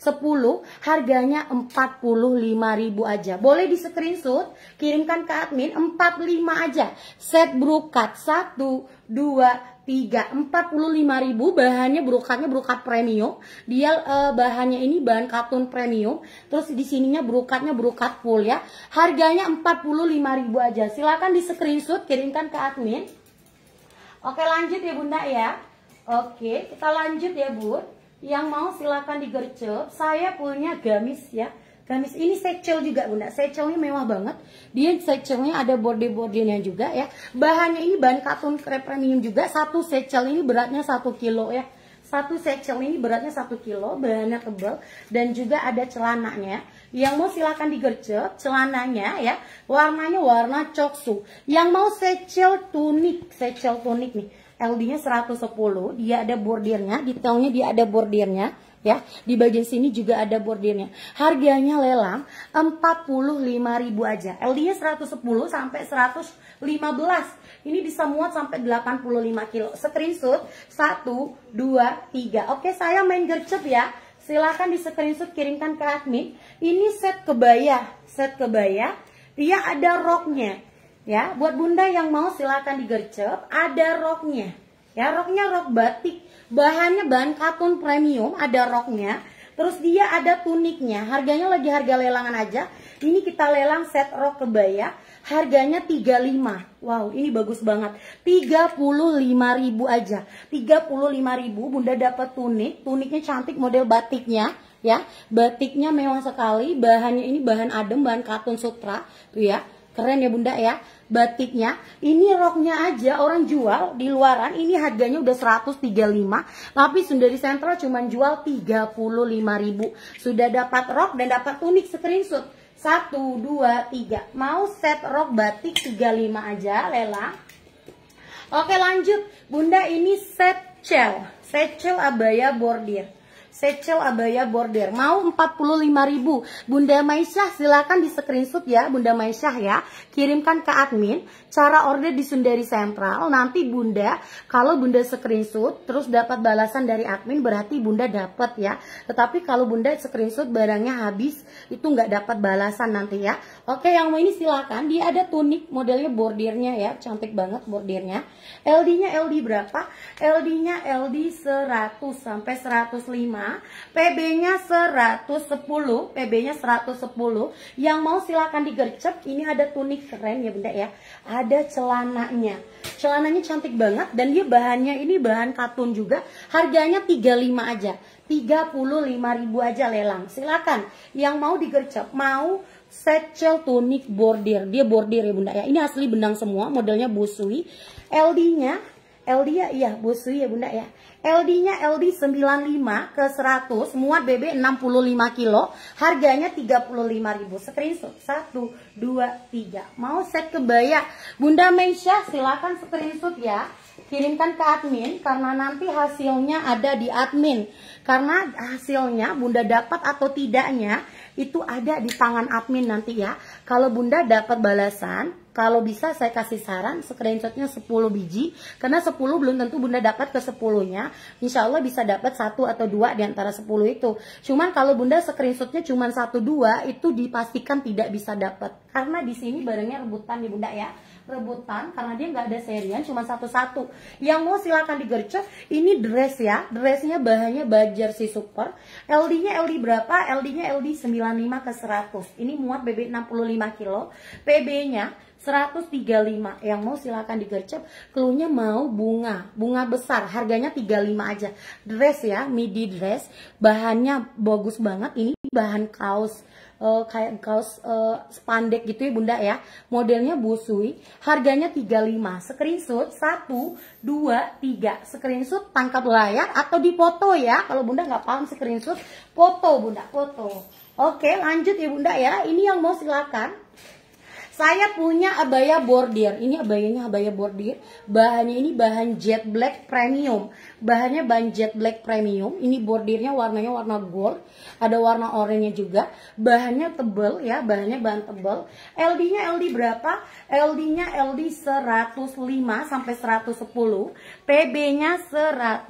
10 harganya 45.000 aja. Boleh di screenshot, kirimkan ke admin 45 aja. Set brokat 1 2 tiga empat puluh lima ribu bahannya brokatnya brokat premium dia eh, bahannya ini bahan katun premium terus di sininya brokatnya brokat full ya harganya empat puluh lima ribu aja silakan di screenshot kirimkan ke admin oke lanjut ya bunda ya oke kita lanjut ya bu yang mau silakan digercep saya punya gamis ya Ramis ini secel juga bunda Secelnya mewah banget Dia secelnya ada bordir-bordirnya juga ya Bahannya ini bahan katun krep premium juga Satu secel ini beratnya satu kilo ya Satu secel ini beratnya satu kilo Bahannya tebal Dan juga ada celananya yang mau silahkan digercep celananya ya Warnanya warna coksu Yang mau secel tunik Secel tunik nih LD-nya 110 Dia ada bordirnya Detailnya dia ada bordirnya ya. Di bagian sini juga ada bordirnya. Harganya lelang 45.000 aja. LD-nya 110 sampai 115. Ini bisa muat sampai 85 kilo. Screenshot 1 2 3. Oke, saya main gercep ya. Silahkan di screenshot kirimkan ke admin. Ini set kebaya, set kebaya. Dia ada roknya. Ya, buat bunda yang mau silahkan digercep, ada roknya. Ya, roknya rok batik Bahannya bahan katun premium, ada roknya. Terus dia ada tuniknya, harganya lagi harga lelangan aja. Ini kita lelang set rok kebaya, harganya 35. Wow, ini bagus banget. 35.000 aja. 35.000 Bunda dapat tunik, tuniknya cantik model batiknya ya. Batiknya mewah sekali, bahannya ini bahan adem, bahan katun sutra tuh ya. Keren ya bunda ya batiknya. Ini roknya aja orang jual di luaran ini harganya udah 135. tapi Sundari sentral cuma jual 35.000. Sudah dapat rok dan dapat unik screenshot. 1 2 3. Mau set rok batik 35 aja, Lela. Oke, lanjut. Bunda ini set cel. Set cel abaya bordir. Secel abaya border mau 45.000. Bunda Maisyah silakan di screenshot ya Bunda Maisyah ya. Kirimkan ke admin Cara order di Sundari Sentral, nanti Bunda, kalau Bunda screenshot, terus dapat balasan dari admin, berarti Bunda dapat ya. Tetapi kalau Bunda screenshot barangnya habis, itu nggak dapat balasan nanti ya. Oke, yang mau ini silakan. Dia ada tunik, modelnya bordirnya ya, cantik banget bordirnya. LD-nya LD berapa? LD-nya LD 100 sampai 105, PB-nya 110, PB-nya 110. Yang mau silakan digercep, ini ada tunik keren ya Bunda ya ada celananya. Celananya cantik banget dan dia bahannya ini bahan katun juga. Harganya 35 aja. ribu aja lelang. Silakan yang mau digercep, mau satchel tunik bordir. Dia bordir ya Bunda ya. Ini asli benang semua, modelnya busui. LD-nya LD ya, iya busui ya Bunda ya. LD-nya LD 95 ke 100, muat BB 65 kilo, harganya 35.000. Screenshot 1 2 3. Mau set kebaya? Bunda Meisha silakan screenshot ya. Kirimkan ke admin karena nanti hasilnya ada di admin. Karena hasilnya Bunda dapat atau tidaknya itu ada di tangan admin nanti ya. Kalau Bunda dapat balasan kalau bisa saya kasih saran screenshotnya 10 biji karena 10 belum tentu Bunda dapat ke 10-nya. Insya Allah bisa dapat satu atau dua di antara 10 itu. Cuman kalau Bunda screenshotnya cuma satu dua itu dipastikan tidak bisa dapat karena di sini barangnya rebutan nih Bunda ya rebutan karena dia nggak ada serian cuma satu-satu yang mau silahkan digercep ini dress ya dressnya bahannya bajar si super LD nya LD berapa LD nya LD 95 ke 100 ini muat BB 65 kilo PB nya 135 yang mau silahkan digercep keluarnya mau bunga bunga besar harganya 35 aja dress ya midi dress bahannya bagus banget ini bahan kaos uh, kayak kaos uh, spandek gitu ya bunda ya modelnya busui harganya 35 screenshot 1 2 3 screenshot tangkap layar atau dipoto ya kalau bunda nggak paham screenshot foto bunda foto oke lanjut ya bunda ya ini yang mau silakan saya punya abaya bordir. Ini abayanya abaya bordir. Bahannya ini bahan jet black premium. Bahannya bahan jet black premium. Ini bordirnya warnanya warna gold. Ada warna oranye juga. Bahannya tebel ya. Bahannya bahan tebel. LD-nya LD berapa? LD-nya LD 105 sampai 110. PB-nya 138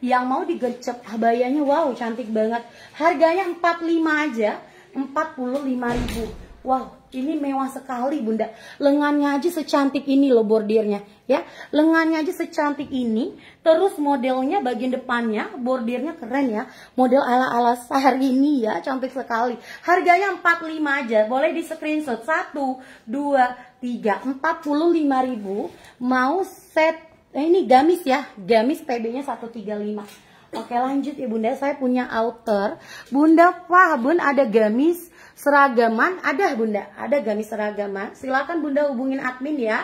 yang mau digercep abayanya wow cantik banget harganya 45 aja 45 ribu Wow, ini mewah sekali bunda. Lengannya aja secantik ini loh bordirnya. ya. Lengannya aja secantik ini. Terus modelnya bagian depannya, bordirnya keren ya. Model ala-ala sehari ini ya, cantik sekali. Harganya 45 aja, boleh di screenshot. 1, 2, 3, 45 ribu. Mau set, eh, ini gamis ya. Gamis PB-nya 135. Oke lanjut ya bunda, saya punya outer. Bunda wah bun ada gamis seragaman ada bunda ada gamis seragaman silakan bunda hubungin admin ya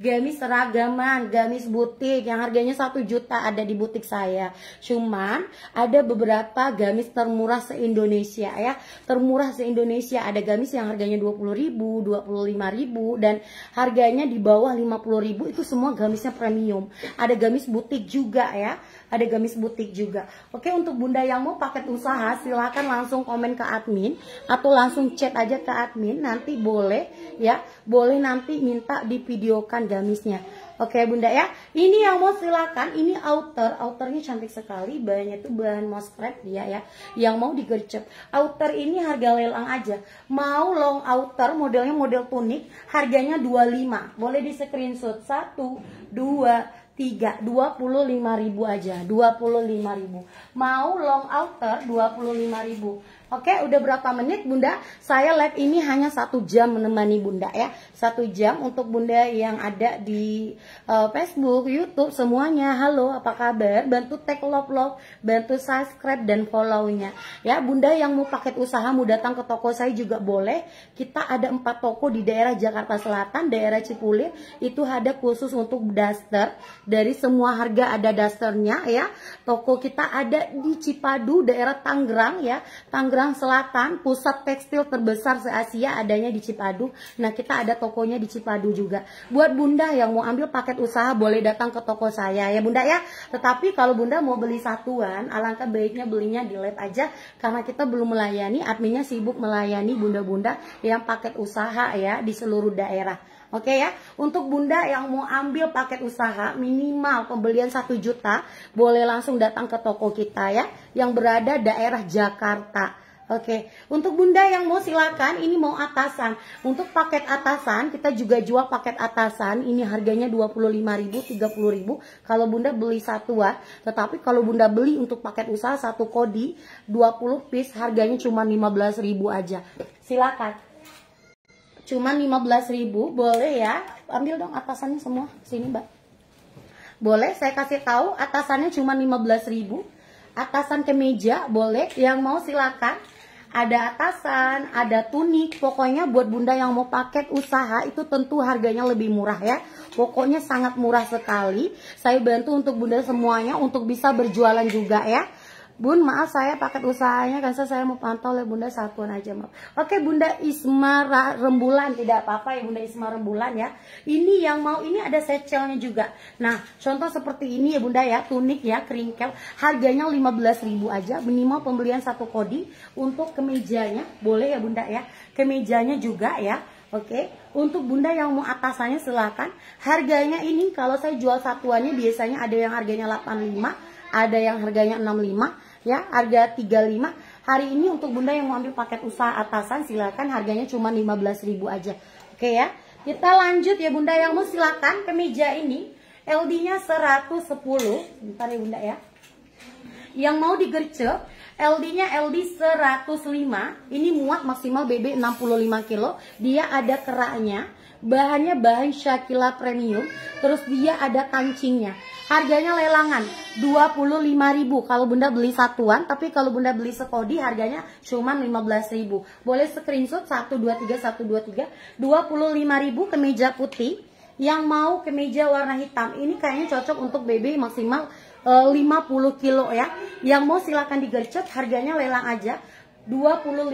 gamis seragaman gamis butik yang harganya satu juta ada di butik saya cuman ada beberapa gamis termurah se Indonesia ya termurah se Indonesia ada gamis yang harganya dua puluh ribu dua puluh lima ribu dan harganya di bawah lima puluh ribu itu semua gamisnya premium ada gamis butik juga ya ada gamis butik juga. Oke, untuk Bunda yang mau paket usaha silahkan langsung komen ke admin atau langsung chat aja ke admin. Nanti boleh ya, boleh nanti minta di gamisnya. Oke bunda ya, ini yang mau silahkan ini outer, outernya cantik sekali, bahannya itu bahan muskrat dia ya, yang mau digercep. Outer ini harga lelang aja, mau long outer, modelnya model tunik, harganya 25, boleh di screenshot, 1, 2, tiga dua puluh lima ribu aja dua puluh lima ribu mau long outer dua puluh lima ribu Oke, udah berapa menit Bunda? Saya live ini hanya satu jam menemani Bunda ya. Satu jam untuk Bunda yang ada di uh, Facebook, YouTube, semuanya. Halo, apa kabar? Bantu tag love love, bantu subscribe dan follow-nya. Ya, Bunda yang mau paket usaha mau datang ke toko saya juga boleh. Kita ada empat toko di daerah Jakarta Selatan, daerah Cipulir. Itu ada khusus untuk daster. Dari semua harga ada dasternya ya. Toko kita ada di Cipadu, daerah Tangerang ya. Tangerang Tangerang Selatan, pusat tekstil terbesar se-Asia adanya di Cipadu. Nah, kita ada tokonya di Cipadu juga. Buat Bunda yang mau ambil paket usaha boleh datang ke toko saya ya Bunda ya. Tetapi kalau Bunda mau beli satuan, alangkah baiknya belinya di lab aja karena kita belum melayani, adminnya sibuk melayani Bunda-bunda yang paket usaha ya di seluruh daerah. Oke okay ya, untuk bunda yang mau ambil paket usaha minimal pembelian 1 juta, boleh langsung datang ke toko kita ya, yang berada daerah Jakarta. Oke, untuk bunda yang mau silakan, ini mau atasan. Untuk paket atasan, kita juga jual paket atasan. Ini harganya 25.000, 30.000. Kalau bunda beli satuan, tetapi kalau bunda beli untuk paket usaha satu kodi 20 piece, harganya cuma 15.000 aja. Silakan. Cuma 15.000, boleh ya? Ambil dong atasannya semua, sini mbak. Boleh, saya kasih tahu atasannya cuma 15.000. Atasan kemeja boleh, yang mau silakan ada atasan, ada tunik. Pokoknya buat bunda yang mau paket usaha itu tentu harganya lebih murah ya. Pokoknya sangat murah sekali. Saya bantu untuk bunda semuanya untuk bisa berjualan juga ya. Bun, maaf saya paket usahanya karena saya mau pantau oleh Bunda satuan aja, maaf. Oke, Bunda Isma Rembulan tidak apa-apa ya Bunda Isma Rembulan ya. Ini yang mau ini ada secelnya juga. Nah, contoh seperti ini ya Bunda ya, tunik ya, keringkel. Harganya 15.000 aja, minimal pembelian satu kodi untuk kemejanya. Boleh ya Bunda ya. Kemejanya juga ya. Oke, untuk bunda yang mau atasannya silahkan Harganya ini kalau saya jual satuannya biasanya ada yang harganya 85 Ada yang harganya 65 ya harga 35 hari ini untuk bunda yang mau ambil paket usaha atasan silakan harganya cuma 15.000 aja oke ya kita lanjut ya bunda yang mau silakan. kemeja ini LD nya 110 bentar ya bunda ya yang mau digercep LD-nya LD 105 ini muat maksimal BB 65 kilo dia ada keraknya bahannya bahan Shakila premium terus dia ada kancingnya Harganya lelangan 25.000 kalau Bunda beli satuan, tapi kalau Bunda beli sekodi harganya cuma 15.000. Boleh screenshot 123123 25.000 kemeja putih. Yang mau kemeja warna hitam ini kayaknya cocok untuk baby maksimal e, eh, 50 kilo ya. Yang mau silahkan digercep harganya lelang aja 25.000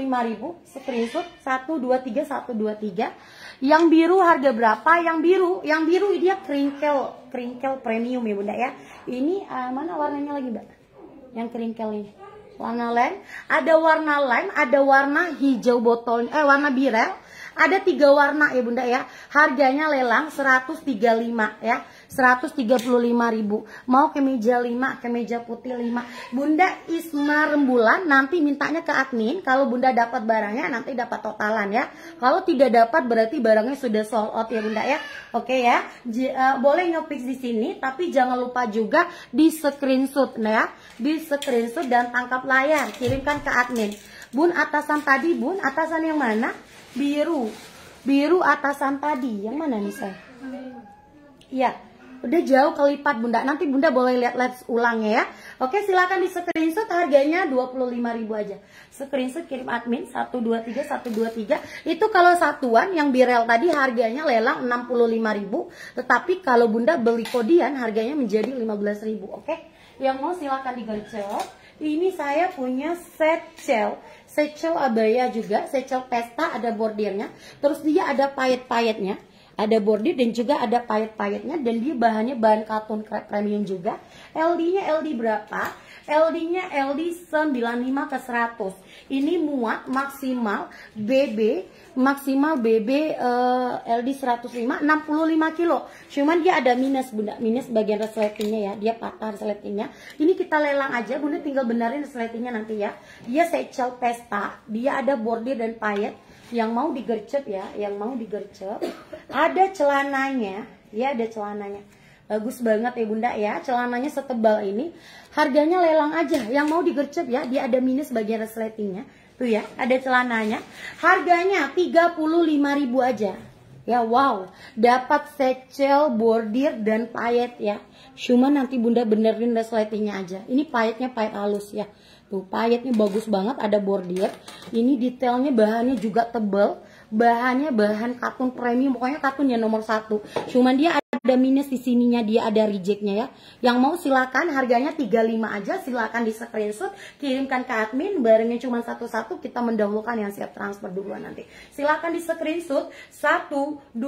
screenshot 123123 yang biru harga berapa? Yang biru, yang biru dia ya, kerinkel, kerinkel premium ya bunda ya. Ini uh, mana warnanya lagi mbak? Yang kerinkel ini. Warna lem, ada warna lem, ada warna hijau botol, eh warna birel, ada tiga warna ya bunda ya harganya lelang 135 ya 135.000. Mau kemeja 5, kemeja putih 5. Bunda Isma Rembulan nanti mintanya ke admin. Kalau Bunda dapat barangnya nanti dapat totalan ya. Kalau tidak dapat berarti barangnya sudah sold out ya Bunda ya. Oke ya. J uh, boleh ngefix di sini tapi jangan lupa juga di screenshot nah ya. Di screenshot dan tangkap layar, kirimkan ke admin. Bun atasan tadi, Bun, atasan yang mana? Biru. Biru atasan tadi. Yang mana nih saya? Iya udah jauh kelipat bunda nanti bunda boleh lihat live ulangnya ya oke silakan di screenshot harganya 25.000 aja screenshot kirim admin 123 123 itu kalau satuan yang birel tadi harganya lelang 65.000 tetapi kalau bunda beli kodian harganya menjadi 15.000 oke yang mau silakan digercep ini saya punya set set shell abaya juga set shell pesta ada bordirnya terus dia ada payet-payetnya ada bordir dan juga ada payet-payetnya dan dia bahannya bahan katun premium juga LD-nya LD berapa? LD-nya LD 95 ke 100 ini muat maksimal BB maksimal BB uh, LD 105 65 kilo cuman dia ada minus bunda minus bagian resletingnya ya dia patah resletingnya ini kita lelang aja bunda tinggal benerin resletingnya nanti ya dia secel pesta dia ada bordir dan payet yang mau digercep ya, yang mau digercep. Ada celananya, ya ada celananya. Bagus banget ya bunda ya, celananya setebal ini. Harganya lelang aja, yang mau digercep ya, dia ada minus bagian resletingnya. Tuh ya, ada celananya. Harganya 35.000 aja. Ya wow, dapat secel, bordir, dan payet ya. Cuma nanti bunda benerin resletingnya aja. Ini payetnya payet halus ya. Tuh, gitu. payetnya bagus banget, ada bordir. Ini detailnya bahannya juga tebel. Bahannya bahan katun premium, pokoknya katun yang nomor satu. Cuman dia ada ada minus di sininya dia ada rejectnya ya. Yang mau silakan harganya 35 aja silakan di screenshot kirimkan ke admin barangnya cuma satu-satu kita mendahulukan yang siap transfer duluan nanti. Silakan di screenshot 1 2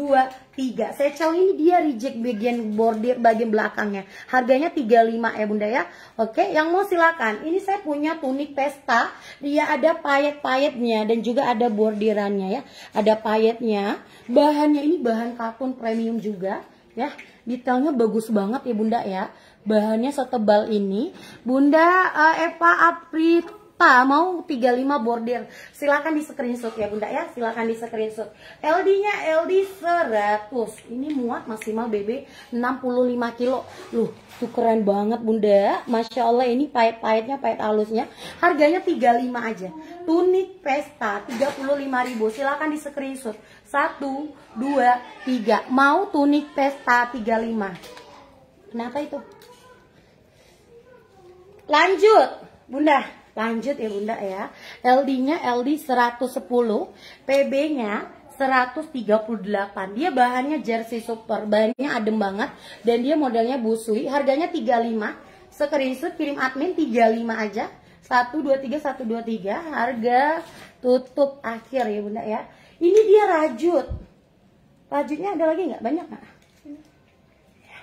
3. Secel ini dia reject bagian bordir bagian belakangnya. Harganya 35 ya eh, Bunda ya. Oke, yang mau silakan. Ini saya punya tunik pesta, dia ada payet-payetnya dan juga ada bordirannya ya. Ada payetnya. Bahannya ini bahan katun premium juga ya detailnya bagus banget ya bunda ya bahannya setebal ini bunda uh, Eva Aprita mau 35 border silahkan di screenshot ya bunda ya silahkan di screenshot LD nya LD 100 ini muat maksimal BB 65 kilo loh tuh keren banget bunda Masya Allah ini pahit-pahitnya pahit halusnya harganya 35 aja tunik pesta 35.000 silahkan di screenshot satu, dua, tiga. Mau tunik pesta 35. Kenapa itu? Lanjut, Bunda. Lanjut ya Bunda ya. LD-nya LD 110, PB-nya 138 dia bahannya jersey super bahannya adem banget dan dia modelnya busui harganya 35 screenshot kirim admin 35 aja 123 123 harga tutup akhir ya bunda ya ini dia rajut. Rajutnya ada lagi nggak? Banyak nggak? Ya.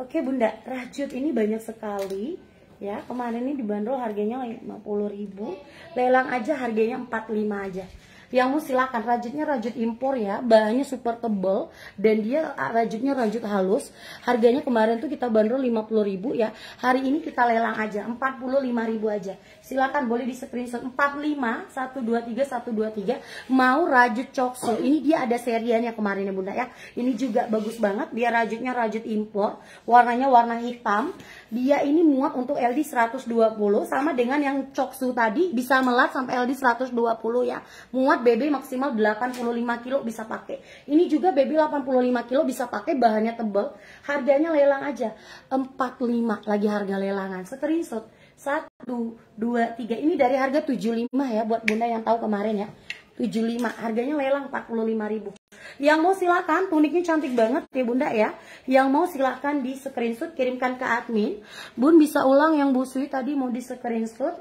Oke bunda, rajut ini banyak sekali ya kemarin ini dibanderol harganya 50 ribu iya. lelang aja harganya 45 aja yang mau silakan rajutnya rajut impor ya, bahannya super tebel dan dia ah, rajutnya rajut halus. Harganya kemarin tuh kita bandrol 50.000 ya. Hari ini kita lelang aja 45.000 aja. Silakan boleh di screenshot 45 123 123 mau rajut cokso. Ini dia ada seriannya kemarin ya Bunda ya. Ini juga bagus banget, dia rajutnya rajut impor, warnanya warna hitam dia ini muat untuk LD 120 sama dengan yang coksu tadi bisa melat sampai LD 120 ya muat BB maksimal 85 kilo bisa pakai ini juga BB 85 kilo bisa pakai bahannya tebel harganya lelang aja 45 lagi harga lelangan screenshot 1, 2, 3 ini dari harga 75 ya buat bunda yang tahu kemarin ya 75 harganya lelang 45 ribu yang mau silakan tuniknya cantik banget ya bunda ya. Yang mau silakan di screenshot, kirimkan ke admin. Bun bisa ulang yang busui tadi mau di screenshot.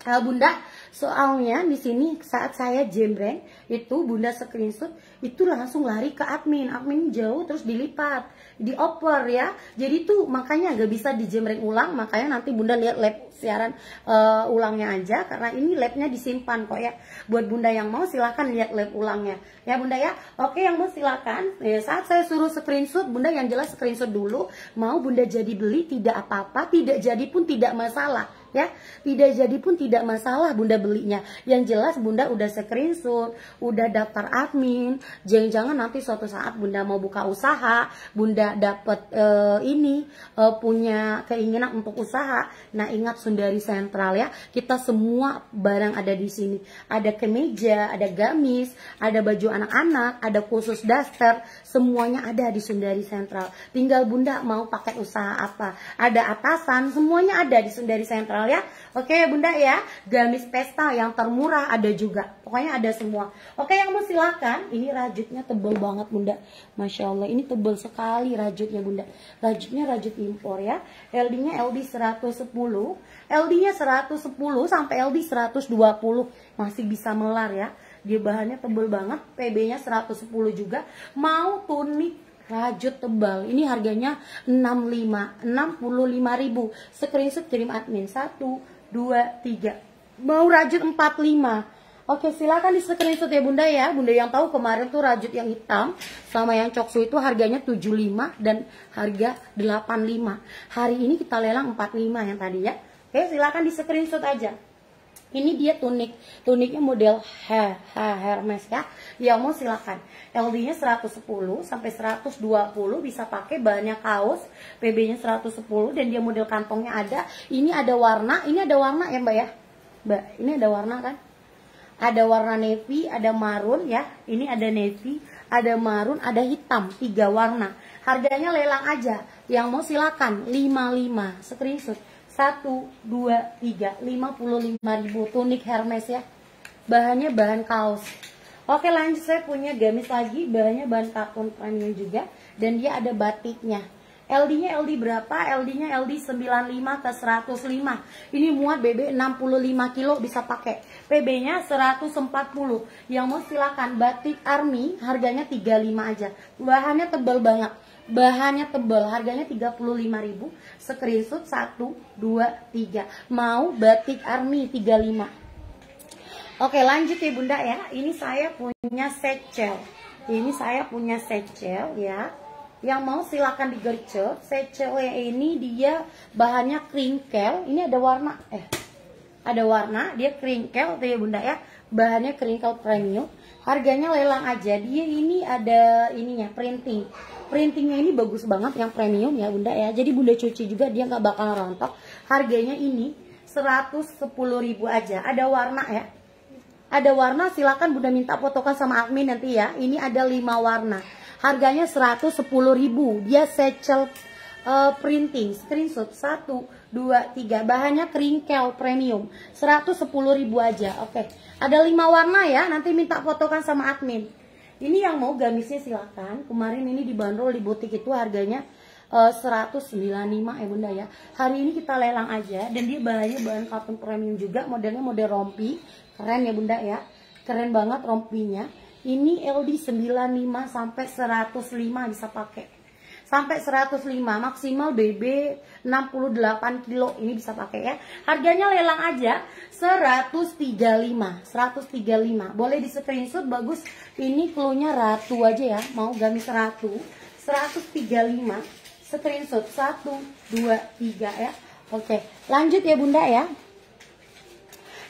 Uh, bunda, Soalnya di sini saat saya jembreng itu Bunda screenshot itu langsung lari ke admin. Admin jauh terus dilipat, dioper ya. Jadi tuh makanya agak bisa dijembreng ulang, makanya nanti Bunda lihat lab siaran uh, ulangnya aja karena ini labnya disimpan kok ya. Buat Bunda yang mau silahkan lihat lab ulangnya. Ya Bunda ya. Oke yang mau silakan Ya, saat saya suruh screenshot, Bunda yang jelas screenshot dulu. Mau Bunda jadi beli tidak apa-apa, tidak jadi pun tidak masalah ya tidak jadi pun tidak masalah bunda belinya yang jelas bunda udah screenshot udah daftar admin jangan-jangan nanti suatu saat bunda mau buka usaha bunda dapat uh, eh, ini uh, punya keinginan untuk usaha nah ingat Sundari Sentral ya kita semua barang ada di sini ada kemeja ada gamis ada baju anak-anak ada khusus daster semuanya ada di Sundari Sentral tinggal bunda mau pakai usaha apa ada atasan semuanya ada di Sundari Sentral ya. Oke ya Bunda ya, gamis pesta yang termurah ada juga. Pokoknya ada semua. Oke yang mau silakan ini rajutnya tebel banget Bunda. Masya Allah, ini tebel sekali rajutnya Bunda. Rajutnya rajut impor ya. LD-nya LD 110, LD-nya 110 sampai LD 120. Masih bisa melar ya. Dia bahannya tebel banget, PB-nya 110 juga. Mau tunik rajut tebal. Ini harganya 65, 65.000. Screenshot kirim admin 1 2 3. Mau rajut 45. Oke, silakan di screenshot ya Bunda ya. Bunda yang tahu kemarin tuh rajut yang hitam sama yang coksu itu harganya 75 dan harga 85. Hari ini kita lelang 45 yang tadi ya. Oke, silakan di screenshot aja. Ini dia tunik. Tuniknya model Hermes ya. Yang mau silakan. LD-nya 110 sampai 120 bisa pakai banyak kaos. PB-nya 110 dan dia model kantongnya ada. Ini ada warna, ini ada warna ya, Mbak ya. Mbak, ini ada warna kan? Ada warna navy, ada marun ya. Ini ada navy, ada marun, ada hitam, tiga warna. Harganya lelang aja. Yang mau silakan 55 screenshot 1, 2, 3, 55 ribu tunik Hermes ya bahannya bahan kaos oke lanjut saya punya gamis lagi bahannya bahan katun premium juga dan dia ada batiknya LD nya LD berapa? LD nya LD 95 ke 105 ini muat BB 65 kilo bisa pakai PB nya 140 yang mau silakan batik army harganya 35 aja bahannya tebal banget bahannya tebal harganya 35.000 screenshot 1 2 3 mau batik army 35 Oke lanjut ya bunda ya ini saya punya secel ini saya punya secel ya yang mau silakan digercep secel ini dia bahannya kringkel ini ada warna eh ada warna dia kringkel tuh ya bunda ya bahannya crinkle premium harganya lelang aja dia ini ada ininya printing printingnya ini bagus banget yang premium ya bunda ya jadi bunda cuci juga dia nggak bakal rontok harganya ini 110.000 aja ada warna ya ada warna silakan bunda minta fotokan sama admin nanti ya ini ada 5 warna harganya 110.000 dia secel uh, printing screenshot 1 2 3 bahannya keringkel premium 110 ribu aja oke okay. ada 5 warna ya nanti minta fotokan sama admin ini yang mau gamisnya silakan kemarin ini dibanderol di butik itu harganya uh, 195 ya bunda ya hari ini kita lelang aja dan dia bahannya bahan katun premium juga modelnya model rompi keren ya bunda ya keren banget rompinya ini LD 95 sampai 105 bisa pakai sampai 105 maksimal BB 68 kilo ini bisa pakai ya harganya lelang aja 135 135 boleh di screenshot bagus ini keluarnya ratu aja ya mau gamis ratu 135 screenshot 1 2 3 ya Oke lanjut ya bunda ya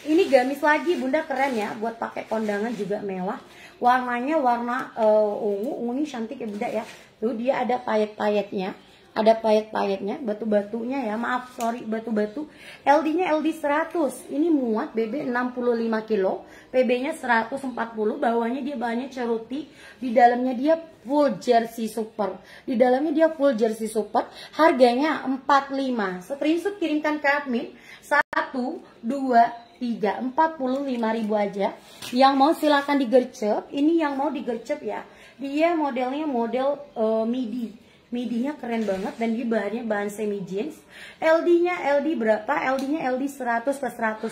ini gamis lagi bunda keren ya buat pakai kondangan juga mewah warnanya warna uh, ungu ungu ini cantik ya bunda ya tuh dia ada payet-payetnya ada payet-payetnya, batu-batunya ya, maaf, sorry, batu-batu. LD-nya LD 100, ini muat BB 65 kilo, PB-nya 140, bawahnya dia banyak ceruti, di dalamnya dia full jersey super. Di dalamnya dia full jersey super, harganya 45. Screenshot kirimkan ke admin, 1, 2, 3, 45 ribu aja. Yang mau silahkan digercep, ini yang mau digercep ya. Dia modelnya model uh, midi. Midinya keren banget dan dia bahannya bahan semi jeans. LD-nya LD berapa? LD-nya LD 100 ke 105.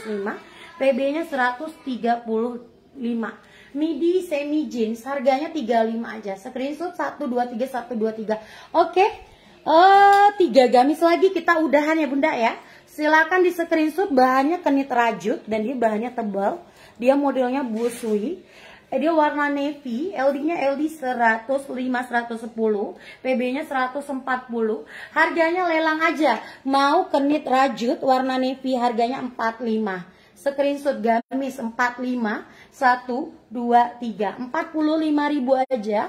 PB-nya 135. Midi semi jeans harganya 35 aja. Screenshot 123 123. Oke. Okay. Uh, 3 gamis lagi kita udahan ya bunda ya Silahkan di screenshot bahannya kenit rajut Dan dia bahannya tebal Dia modelnya busui eh, dia warna navy, LD-nya LD 105 110, PB-nya 140. Harganya lelang aja. Mau kenit rajut warna navy harganya 45. Screenshot gamis 45 1 2 3 45 ribu aja.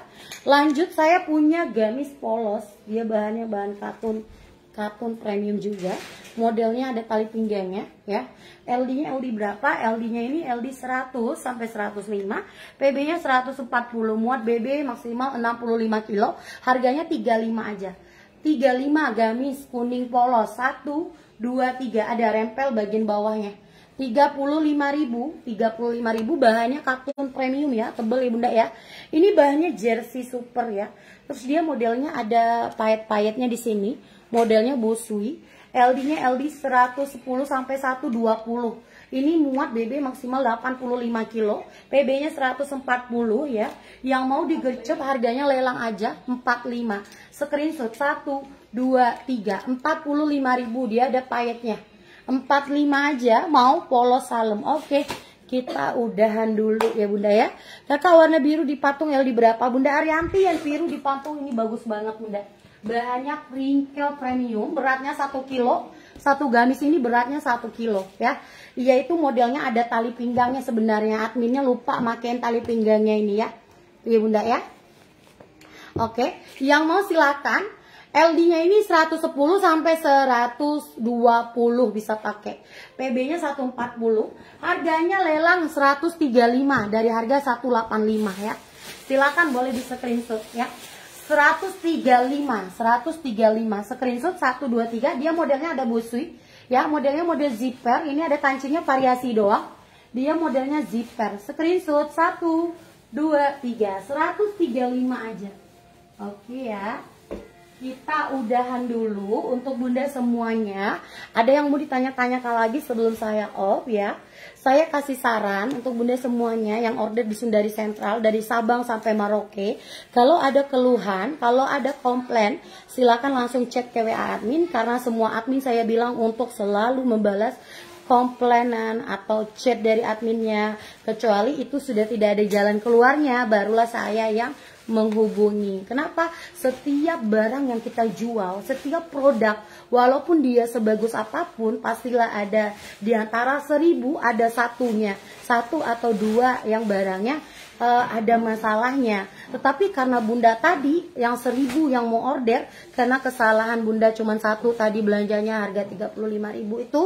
Lanjut saya punya gamis polos, dia bahannya bahan katun kapun premium juga modelnya ada tali pinggangnya ya LD nya LD berapa LD nya ini LD 100 sampai 105 PB nya 140 muat BB maksimal 65 kilo harganya 35 aja 35 gamis kuning polos 1 2 3 ada rempel bagian bawahnya 35.000, 35.000 bahannya katun premium ya, tebel ya Bunda ya. Ini bahannya jersey super ya. Terus dia modelnya ada payet-payetnya di sini modelnya busui LD-nya LD 110 sampai 120. Ini muat BB maksimal 85 kilo, PB-nya 140 ya. Yang mau digercep harganya lelang aja 45. Screenshot 1 2 3 ribu dia ada payetnya. 45 aja mau polos salem. Oke. kita udahan dulu ya bunda ya kakak warna biru di patung LD berapa bunda Arianti yang biru di patung ini bagus banget bunda banyak ringkel premium, beratnya 1 kilo. Satu gamis ini beratnya 1 kilo ya. Yaitu modelnya ada tali pinggangnya sebenarnya. Adminnya lupa makain tali pinggangnya ini ya. Iya Bunda ya. Oke, yang mau silakan LD-nya ini 110 sampai 120 bisa pakai. PB-nya 140. Harganya lelang 135 dari harga 185 ya. Silakan boleh di screenshot ya. 135, 135. Screenshot 123, dia modelnya ada busui. Ya, modelnya model zipper, ini ada kancingnya variasi doang. Dia modelnya zipper. Screenshot 1 2 3, 135 aja. Oke ya. Kita udahan dulu untuk Bunda semuanya. Ada yang mau ditanya-tanyakan lagi sebelum saya off ya. Saya kasih saran untuk bunda semuanya yang order di Sundari Sentral dari Sabang sampai Maroke. Kalau ada keluhan, kalau ada komplain, silakan langsung cek ke WA admin karena semua admin saya bilang untuk selalu membalas komplainan atau chat dari adminnya kecuali itu sudah tidak ada jalan keluarnya barulah saya yang menghubungi. Kenapa? Setiap barang yang kita jual, setiap produk, walaupun dia sebagus apapun, pastilah ada di antara seribu ada satunya, satu atau dua yang barangnya uh, ada masalahnya. Tetapi karena bunda tadi yang seribu yang mau order, karena kesalahan bunda cuma satu tadi belanjanya harga 35 ribu itu,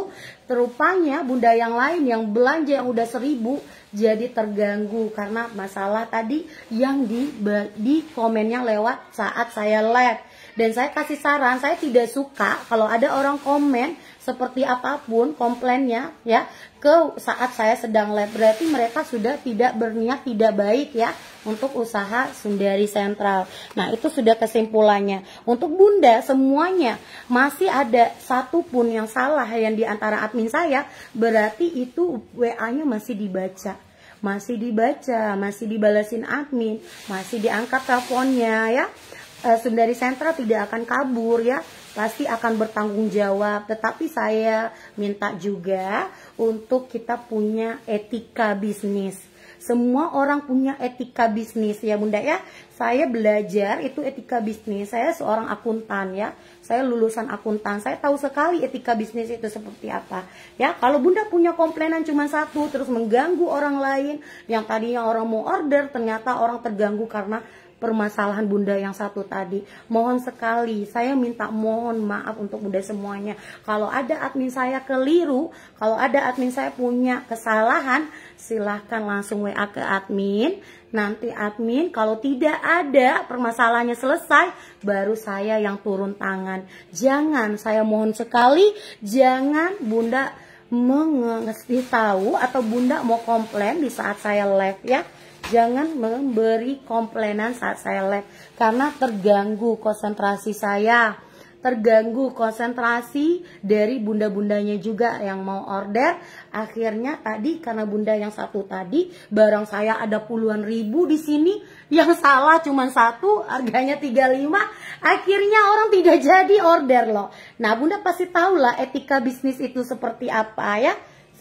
terupanya bunda yang lain yang belanja yang udah seribu jadi terganggu karena masalah tadi yang di, di komennya lewat saat saya live dan saya kasih saran saya tidak suka kalau ada orang komen seperti apapun komplainnya ya ke saat saya sedang lab berarti mereka sudah tidak berniat tidak baik ya untuk usaha Sundari Sentral. Nah itu sudah kesimpulannya. Untuk Bunda semuanya masih ada satu pun yang salah yang diantara admin saya berarti itu WA-nya masih dibaca masih dibaca, masih dibalasin admin, masih diangkat teleponnya ya. Eh, sundari Sentral tidak akan kabur ya pasti akan bertanggung jawab. Tetapi saya minta juga untuk kita punya etika bisnis. Semua orang punya etika bisnis ya Bunda ya. Saya belajar itu etika bisnis. Saya seorang akuntan ya. Saya lulusan akuntan. Saya tahu sekali etika bisnis itu seperti apa. Ya, kalau Bunda punya komplainan cuma satu terus mengganggu orang lain yang tadinya orang mau order ternyata orang terganggu karena permasalahan bunda yang satu tadi mohon sekali saya minta mohon maaf untuk bunda semuanya kalau ada admin saya keliru kalau ada admin saya punya kesalahan silahkan langsung WA ke admin nanti admin kalau tidak ada permasalahannya selesai baru saya yang turun tangan jangan saya mohon sekali jangan bunda mengasih tahu atau bunda mau komplain di saat saya live ya jangan memberi komplainan saat saya live karena terganggu konsentrasi saya terganggu konsentrasi dari bunda-bundanya juga yang mau order akhirnya tadi karena bunda yang satu tadi barang saya ada puluhan ribu di sini yang salah cuma satu harganya 35 akhirnya orang tidak jadi order loh nah bunda pasti tahu lah etika bisnis itu seperti apa ya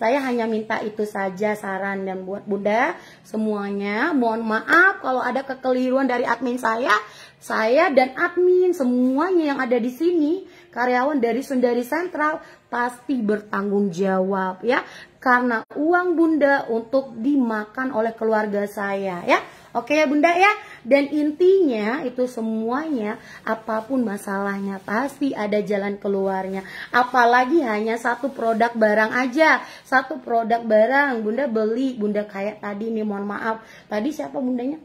saya hanya minta itu saja saran dan buat Bunda semuanya. Mohon maaf kalau ada kekeliruan dari admin saya. Saya dan admin semuanya yang ada di sini karyawan dari Sundari Sentral pasti bertanggung jawab ya karena uang Bunda untuk dimakan oleh keluarga saya ya. Oke ya Bunda ya. Dan intinya itu semuanya apapun masalahnya pasti ada jalan keluarnya. Apalagi hanya satu produk barang aja, satu produk barang Bunda beli, Bunda kayak tadi nih mohon maaf. Tadi siapa Bundanya?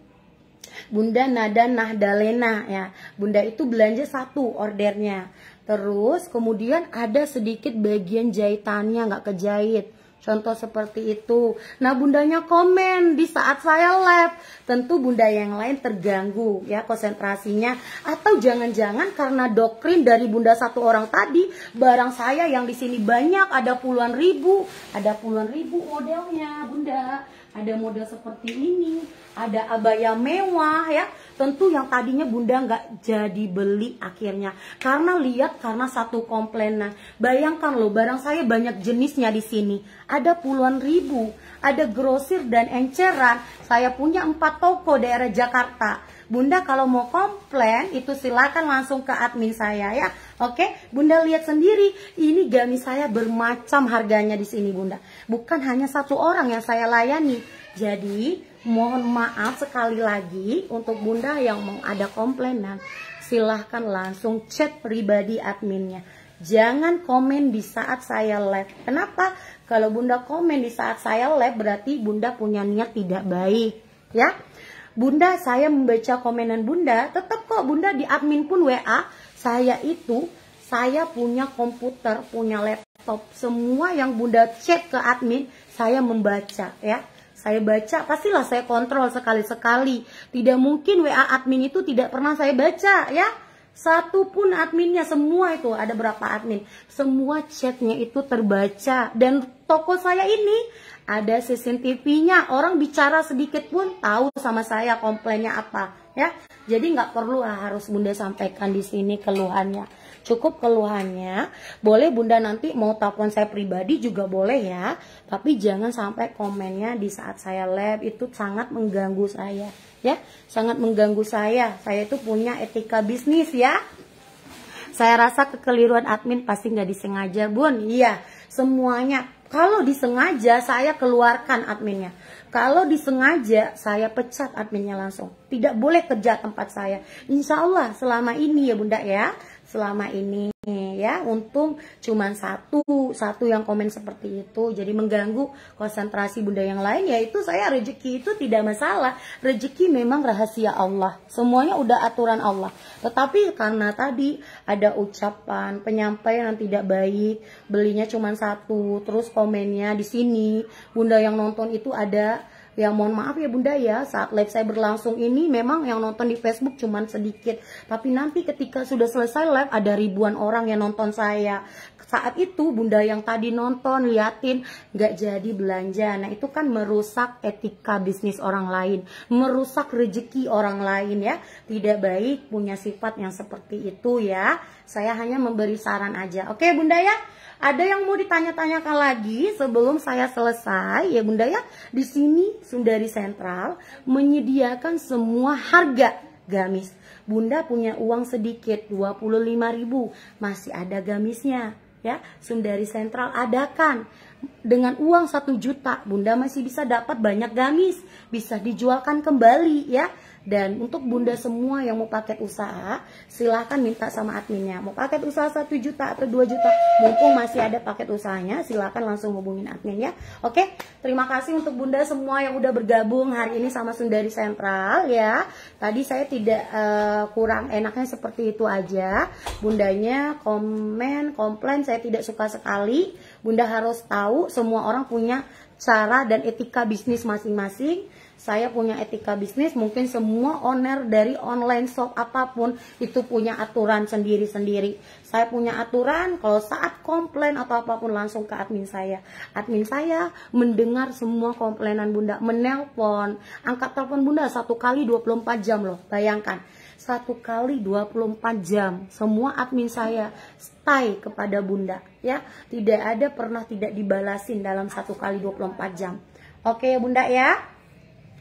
Bunda Nada Nahdalena ya. Bunda itu belanja satu ordernya. Terus kemudian ada sedikit bagian jahitannya nggak kejahit. Contoh seperti itu. Nah, bundanya komen di saat saya live. Tentu bunda yang lain terganggu ya konsentrasinya. Atau jangan-jangan karena doktrin dari bunda satu orang tadi, barang saya yang di sini banyak, ada puluhan ribu, ada puluhan ribu modelnya, bunda. Ada model seperti ini, ada abaya mewah ya tentu yang tadinya bunda nggak jadi beli akhirnya karena lihat karena satu komplainan nah, bayangkan loh barang saya banyak jenisnya di sini ada puluhan ribu ada grosir dan enceran saya punya empat toko daerah Jakarta Bunda kalau mau komplain itu silakan langsung ke admin saya ya. Oke, Bunda lihat sendiri ini gamis saya bermacam harganya di sini Bunda. Bukan hanya satu orang yang saya layani, jadi mohon maaf sekali lagi untuk bunda yang mau ada komplainan silahkan langsung chat pribadi adminnya. Jangan komen di saat saya live. Kenapa? Kalau bunda komen di saat saya live berarti bunda punya niat tidak baik ya. Bunda saya membaca komenan bunda tetap kok bunda di admin pun WA saya itu saya punya komputer punya laptop semua yang bunda chat ke admin saya membaca ya saya baca pastilah saya kontrol sekali-sekali tidak mungkin WA admin itu tidak pernah saya baca ya satu pun adminnya semua itu ada berapa admin semua chatnya itu terbaca dan toko saya ini ada CCTV-nya orang bicara sedikit pun tahu sama saya komplainnya apa ya jadi nggak perlu ah, harus bunda sampaikan di sini keluhannya cukup keluhannya. Boleh Bunda nanti mau telepon saya pribadi juga boleh ya. Tapi jangan sampai komennya di saat saya lab itu sangat mengganggu saya ya. Sangat mengganggu saya. Saya itu punya etika bisnis ya. Saya rasa kekeliruan admin pasti nggak disengaja, Bun. Iya, semuanya kalau disengaja saya keluarkan adminnya. Kalau disengaja saya pecat adminnya langsung. Tidak boleh kerja tempat saya. Insya Allah selama ini ya bunda ya selama ini ya untung cuma satu satu yang komen seperti itu jadi mengganggu konsentrasi bunda yang lain yaitu saya rezeki itu tidak masalah rezeki memang rahasia Allah semuanya udah aturan Allah tetapi karena tadi ada ucapan penyampaian yang tidak baik belinya cuma satu terus komennya di sini bunda yang nonton itu ada Ya mohon maaf ya bunda ya saat live saya berlangsung ini memang yang nonton di Facebook cuman sedikit. Tapi nanti ketika sudah selesai live ada ribuan orang yang nonton saya. Saat itu bunda yang tadi nonton liatin gak jadi belanja. Nah itu kan merusak etika bisnis orang lain. Merusak rezeki orang lain ya. Tidak baik punya sifat yang seperti itu ya. Saya hanya memberi saran aja. Oke bunda ya. Ada yang mau ditanya-tanyakan lagi sebelum saya selesai ya Bunda ya? Di sini Sundari Sentral menyediakan semua harga gamis. Bunda punya uang sedikit 25.000 masih ada gamisnya ya. Sundari Sentral adakan dengan uang 1 juta Bunda masih bisa dapat banyak gamis, bisa dijualkan kembali ya dan untuk bunda semua yang mau paket usaha, silahkan minta sama adminnya. Mau paket usaha 1 juta atau 2 juta, mumpung masih ada paket usahanya, silahkan langsung hubungin admin ya. Oke, terima kasih untuk bunda semua yang udah bergabung hari ini sama Sundari Sentral ya. Tadi saya tidak uh, kurang enaknya seperti itu aja. Bundanya komen, komplain, saya tidak suka sekali. Bunda harus tahu semua orang punya cara dan etika bisnis masing-masing saya punya etika bisnis mungkin semua owner dari online shop apapun itu punya aturan sendiri-sendiri saya punya aturan kalau saat komplain atau apapun langsung ke admin saya admin saya mendengar semua komplainan bunda menelpon angkat telepon bunda satu kali 24 jam loh bayangkan satu kali 24 jam semua admin saya stay kepada bunda ya tidak ada pernah tidak dibalasin dalam satu kali 24 jam oke ya bunda ya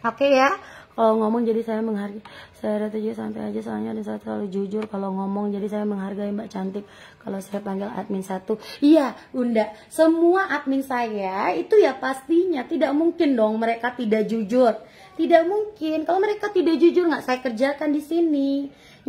Oke ya, kalau ngomong jadi saya menghargai. Saya rata aja sampai aja soalnya dan saya terlalu jujur kalau ngomong jadi saya menghargai Mbak Cantik. Kalau saya panggil admin satu, iya Bunda, semua admin saya itu ya pastinya tidak mungkin dong mereka tidak jujur. Tidak mungkin. Kalau mereka tidak jujur nggak saya kerjakan di sini.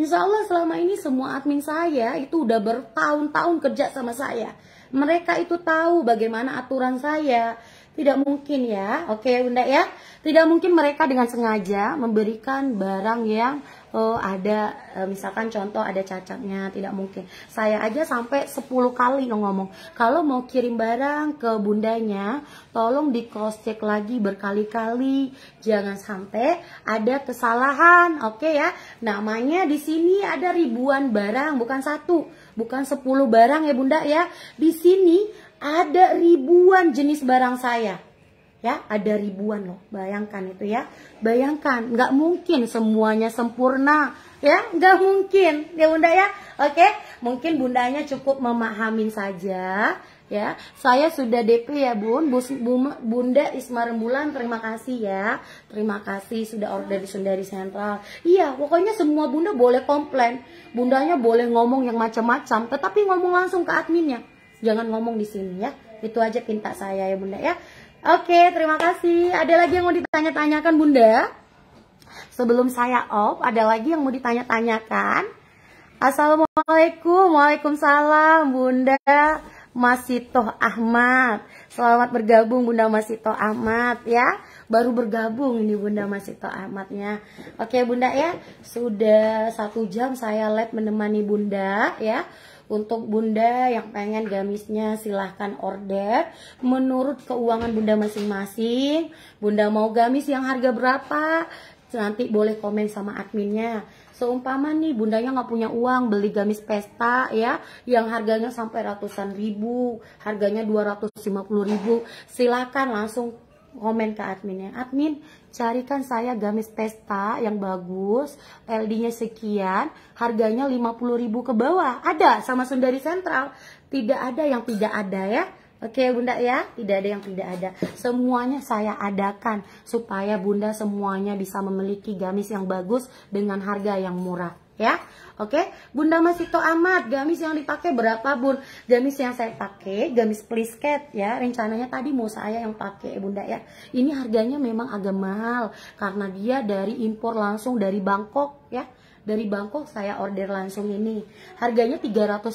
Insya Allah selama ini semua admin saya itu udah bertahun-tahun kerja sama saya. Mereka itu tahu bagaimana aturan saya tidak mungkin ya, oke bunda ya. Tidak mungkin mereka dengan sengaja memberikan barang yang oh, ada, eh, misalkan contoh ada cacatnya, tidak mungkin. Saya aja sampai 10 kali ngomong, kalau mau kirim barang ke bundanya, tolong di cross check lagi berkali-kali, jangan sampai ada kesalahan, oke ya. Namanya di sini ada ribuan barang, bukan satu, bukan 10 barang ya bunda ya. Di sini ada ribuan jenis barang saya. Ya, ada ribuan loh. Bayangkan itu ya. Bayangkan, nggak mungkin semuanya sempurna. Ya, nggak mungkin. Ya Bunda ya. Oke, mungkin Bundanya cukup memahamin saja. Ya, saya sudah DP ya Bun. Bunda Isma Rembulan, terima kasih ya. Terima kasih sudah order di Sundari Sentral. Iya, pokoknya semua Bunda boleh komplain. Bundanya boleh ngomong yang macam-macam, tetapi ngomong langsung ke adminnya Jangan ngomong di sini ya. Itu aja pinta saya ya Bunda ya. Oke, terima kasih. Ada lagi yang mau ditanya-tanyakan Bunda? Sebelum saya off, ada lagi yang mau ditanya-tanyakan? Assalamualaikum, Waalaikumsalam Bunda Masito Ahmad Selamat bergabung Bunda Masito Ahmad ya Baru bergabung ini Bunda Masito Ahmadnya Oke Bunda ya Sudah satu jam saya live menemani Bunda ya untuk bunda yang pengen gamisnya silahkan order menurut keuangan bunda masing-masing. Bunda mau gamis yang harga berapa? Nanti boleh komen sama adminnya seumpama nih bundanya nggak punya uang beli gamis pesta ya yang harganya sampai ratusan ribu harganya 250 ribu silahkan langsung komen ke adminnya admin carikan saya gamis pesta yang bagus, LD-nya sekian, harganya 50.000 ke bawah. Ada sama Sundari Sentral. Tidak ada yang tidak ada ya. Oke bunda ya, tidak ada yang tidak ada. Semuanya saya adakan supaya bunda semuanya bisa memiliki gamis yang bagus dengan harga yang murah ya. Oke, okay? Bunda Masito amat, gamis yang dipakai berapa bun? Gamis yang saya pakai, gamis plisket ya. Rencananya tadi mau saya yang pakai Bunda ya. Ini harganya memang agak mahal karena dia dari impor langsung dari Bangkok ya. Dari Bangkok saya order langsung ini. Harganya 350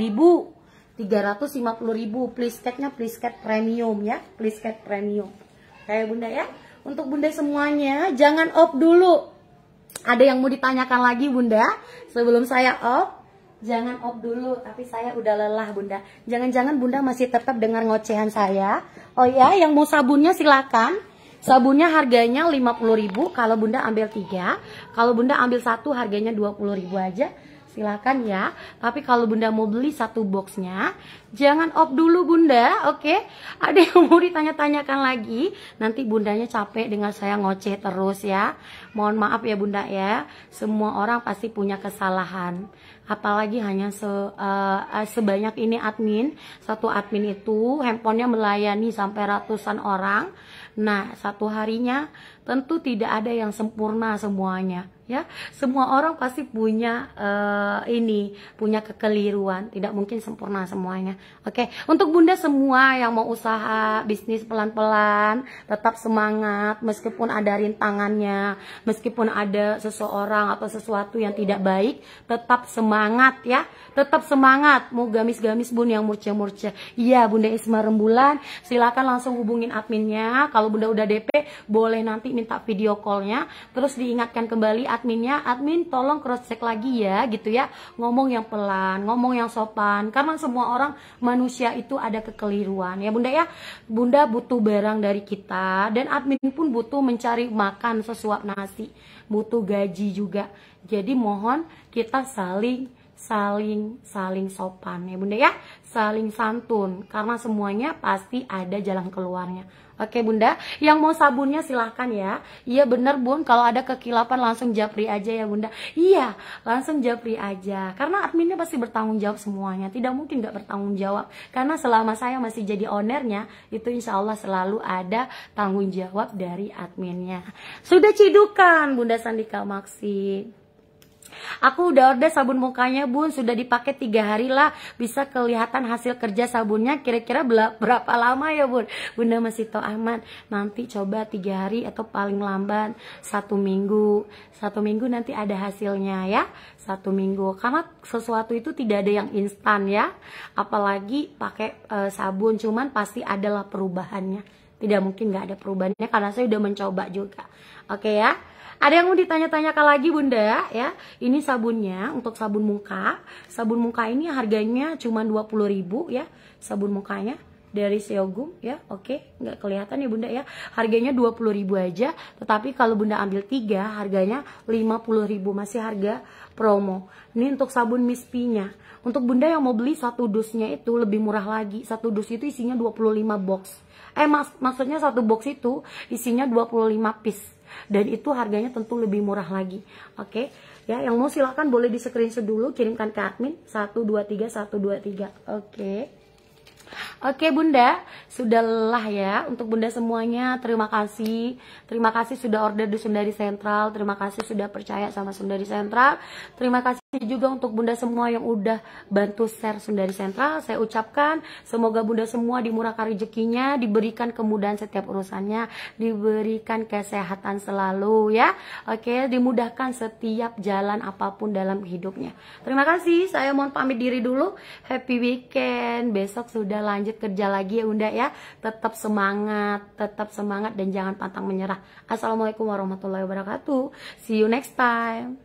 ribu. 350 ribu, plisketnya plisket premium ya. plisket premium. Kayak Bunda ya. Untuk Bunda semuanya, jangan off dulu ada yang mau ditanyakan lagi Bunda? Sebelum saya off? Jangan off dulu, tapi saya udah lelah Bunda. Jangan-jangan Bunda masih tetap dengar ngocehan saya. Oh ya, yang mau sabunnya silakan. Sabunnya harganya 50.000 kalau Bunda ambil 3. Kalau Bunda ambil 1 harganya 20.000 aja. Silakan ya. Tapi kalau Bunda mau beli satu boxnya, jangan off dulu Bunda, oke? Okay? Ada yang mau ditanya-tanyakan lagi, nanti Bundanya capek dengan saya ngoceh terus ya. Mohon maaf ya Bunda ya, semua orang pasti punya kesalahan. Apalagi hanya se, uh, sebanyak ini admin, satu admin itu handphonenya melayani sampai ratusan orang. Nah, satu harinya Tentu tidak ada yang sempurna semuanya, ya. Semua orang pasti punya uh, ini, punya kekeliruan, tidak mungkin sempurna semuanya. Oke, okay. untuk Bunda semua yang mau usaha bisnis pelan-pelan, tetap semangat meskipun ada rintangannya, meskipun ada seseorang atau sesuatu yang tidak baik, tetap semangat ya. Tetap semangat, mau gamis-gamis Bun yang murce murce Iya, Bunda Isma Rembulan, silakan langsung hubungin adminnya. Kalau Bunda udah DP, boleh nanti minta video callnya terus diingatkan kembali adminnya admin tolong cross check lagi ya gitu ya ngomong yang pelan ngomong yang sopan karena semua orang manusia itu ada kekeliruan ya bunda ya bunda butuh barang dari kita dan admin pun butuh mencari makan sesuap nasi butuh gaji juga jadi mohon kita saling saling saling sopan ya bunda ya saling santun karena semuanya pasti ada jalan keluarnya Oke bunda, yang mau sabunnya silahkan ya. Iya bener bun, kalau ada kekilapan langsung japri aja ya bunda. Iya, langsung japri aja. Karena adminnya pasti bertanggung jawab semuanya. Tidak mungkin gak bertanggung jawab. Karena selama saya masih jadi ownernya, itu insya Allah selalu ada tanggung jawab dari adminnya. Sudah cidukan bunda Sandika Maksim Aku udah order sabun mukanya bun, sudah dipakai tiga hari lah. Bisa kelihatan hasil kerja sabunnya kira-kira berapa lama ya bun? Bunda masih tau aman. Nanti coba tiga hari atau paling lambat satu minggu. Satu minggu nanti ada hasilnya ya. Satu minggu. Karena sesuatu itu tidak ada yang instan ya. Apalagi pakai e, sabun, cuman pasti adalah perubahannya. Tidak mungkin nggak ada perubahannya karena saya udah mencoba juga. Oke okay, ya. Ada yang mau ditanya-tanyakan lagi Bunda ya. Ini sabunnya untuk sabun muka. Sabun muka ini harganya cuma 20.000 ya. Sabun mukanya dari Seogum ya. Oke, nggak kelihatan ya Bunda ya. Harganya 20.000 aja, tetapi kalau Bunda ambil 3 harganya 50.000 masih harga promo. Ini untuk sabun mispinya. Untuk Bunda yang mau beli satu dusnya itu lebih murah lagi. Satu dus itu isinya 25 box. Eh mak maksudnya satu box itu isinya 25 piece dan itu harganya tentu lebih murah lagi oke okay? ya yang mau silahkan boleh di screenshot dulu kirimkan ke admin 123123 oke okay. Oke Bunda, sudahlah ya untuk Bunda semuanya terima kasih. Terima kasih sudah order di Sundari Sentral, terima kasih sudah percaya sama Sundari Sentral. Terima kasih juga untuk bunda semua yang udah bantu share Sundari Sentral saya ucapkan semoga bunda semua dimurahkan rezekinya diberikan kemudahan setiap urusannya diberikan kesehatan selalu ya oke dimudahkan setiap jalan apapun dalam hidupnya terima kasih saya mohon pamit diri dulu happy weekend besok sudah lanjut kerja lagi ya bunda ya tetap semangat tetap semangat dan jangan pantang menyerah assalamualaikum warahmatullahi wabarakatuh see you next time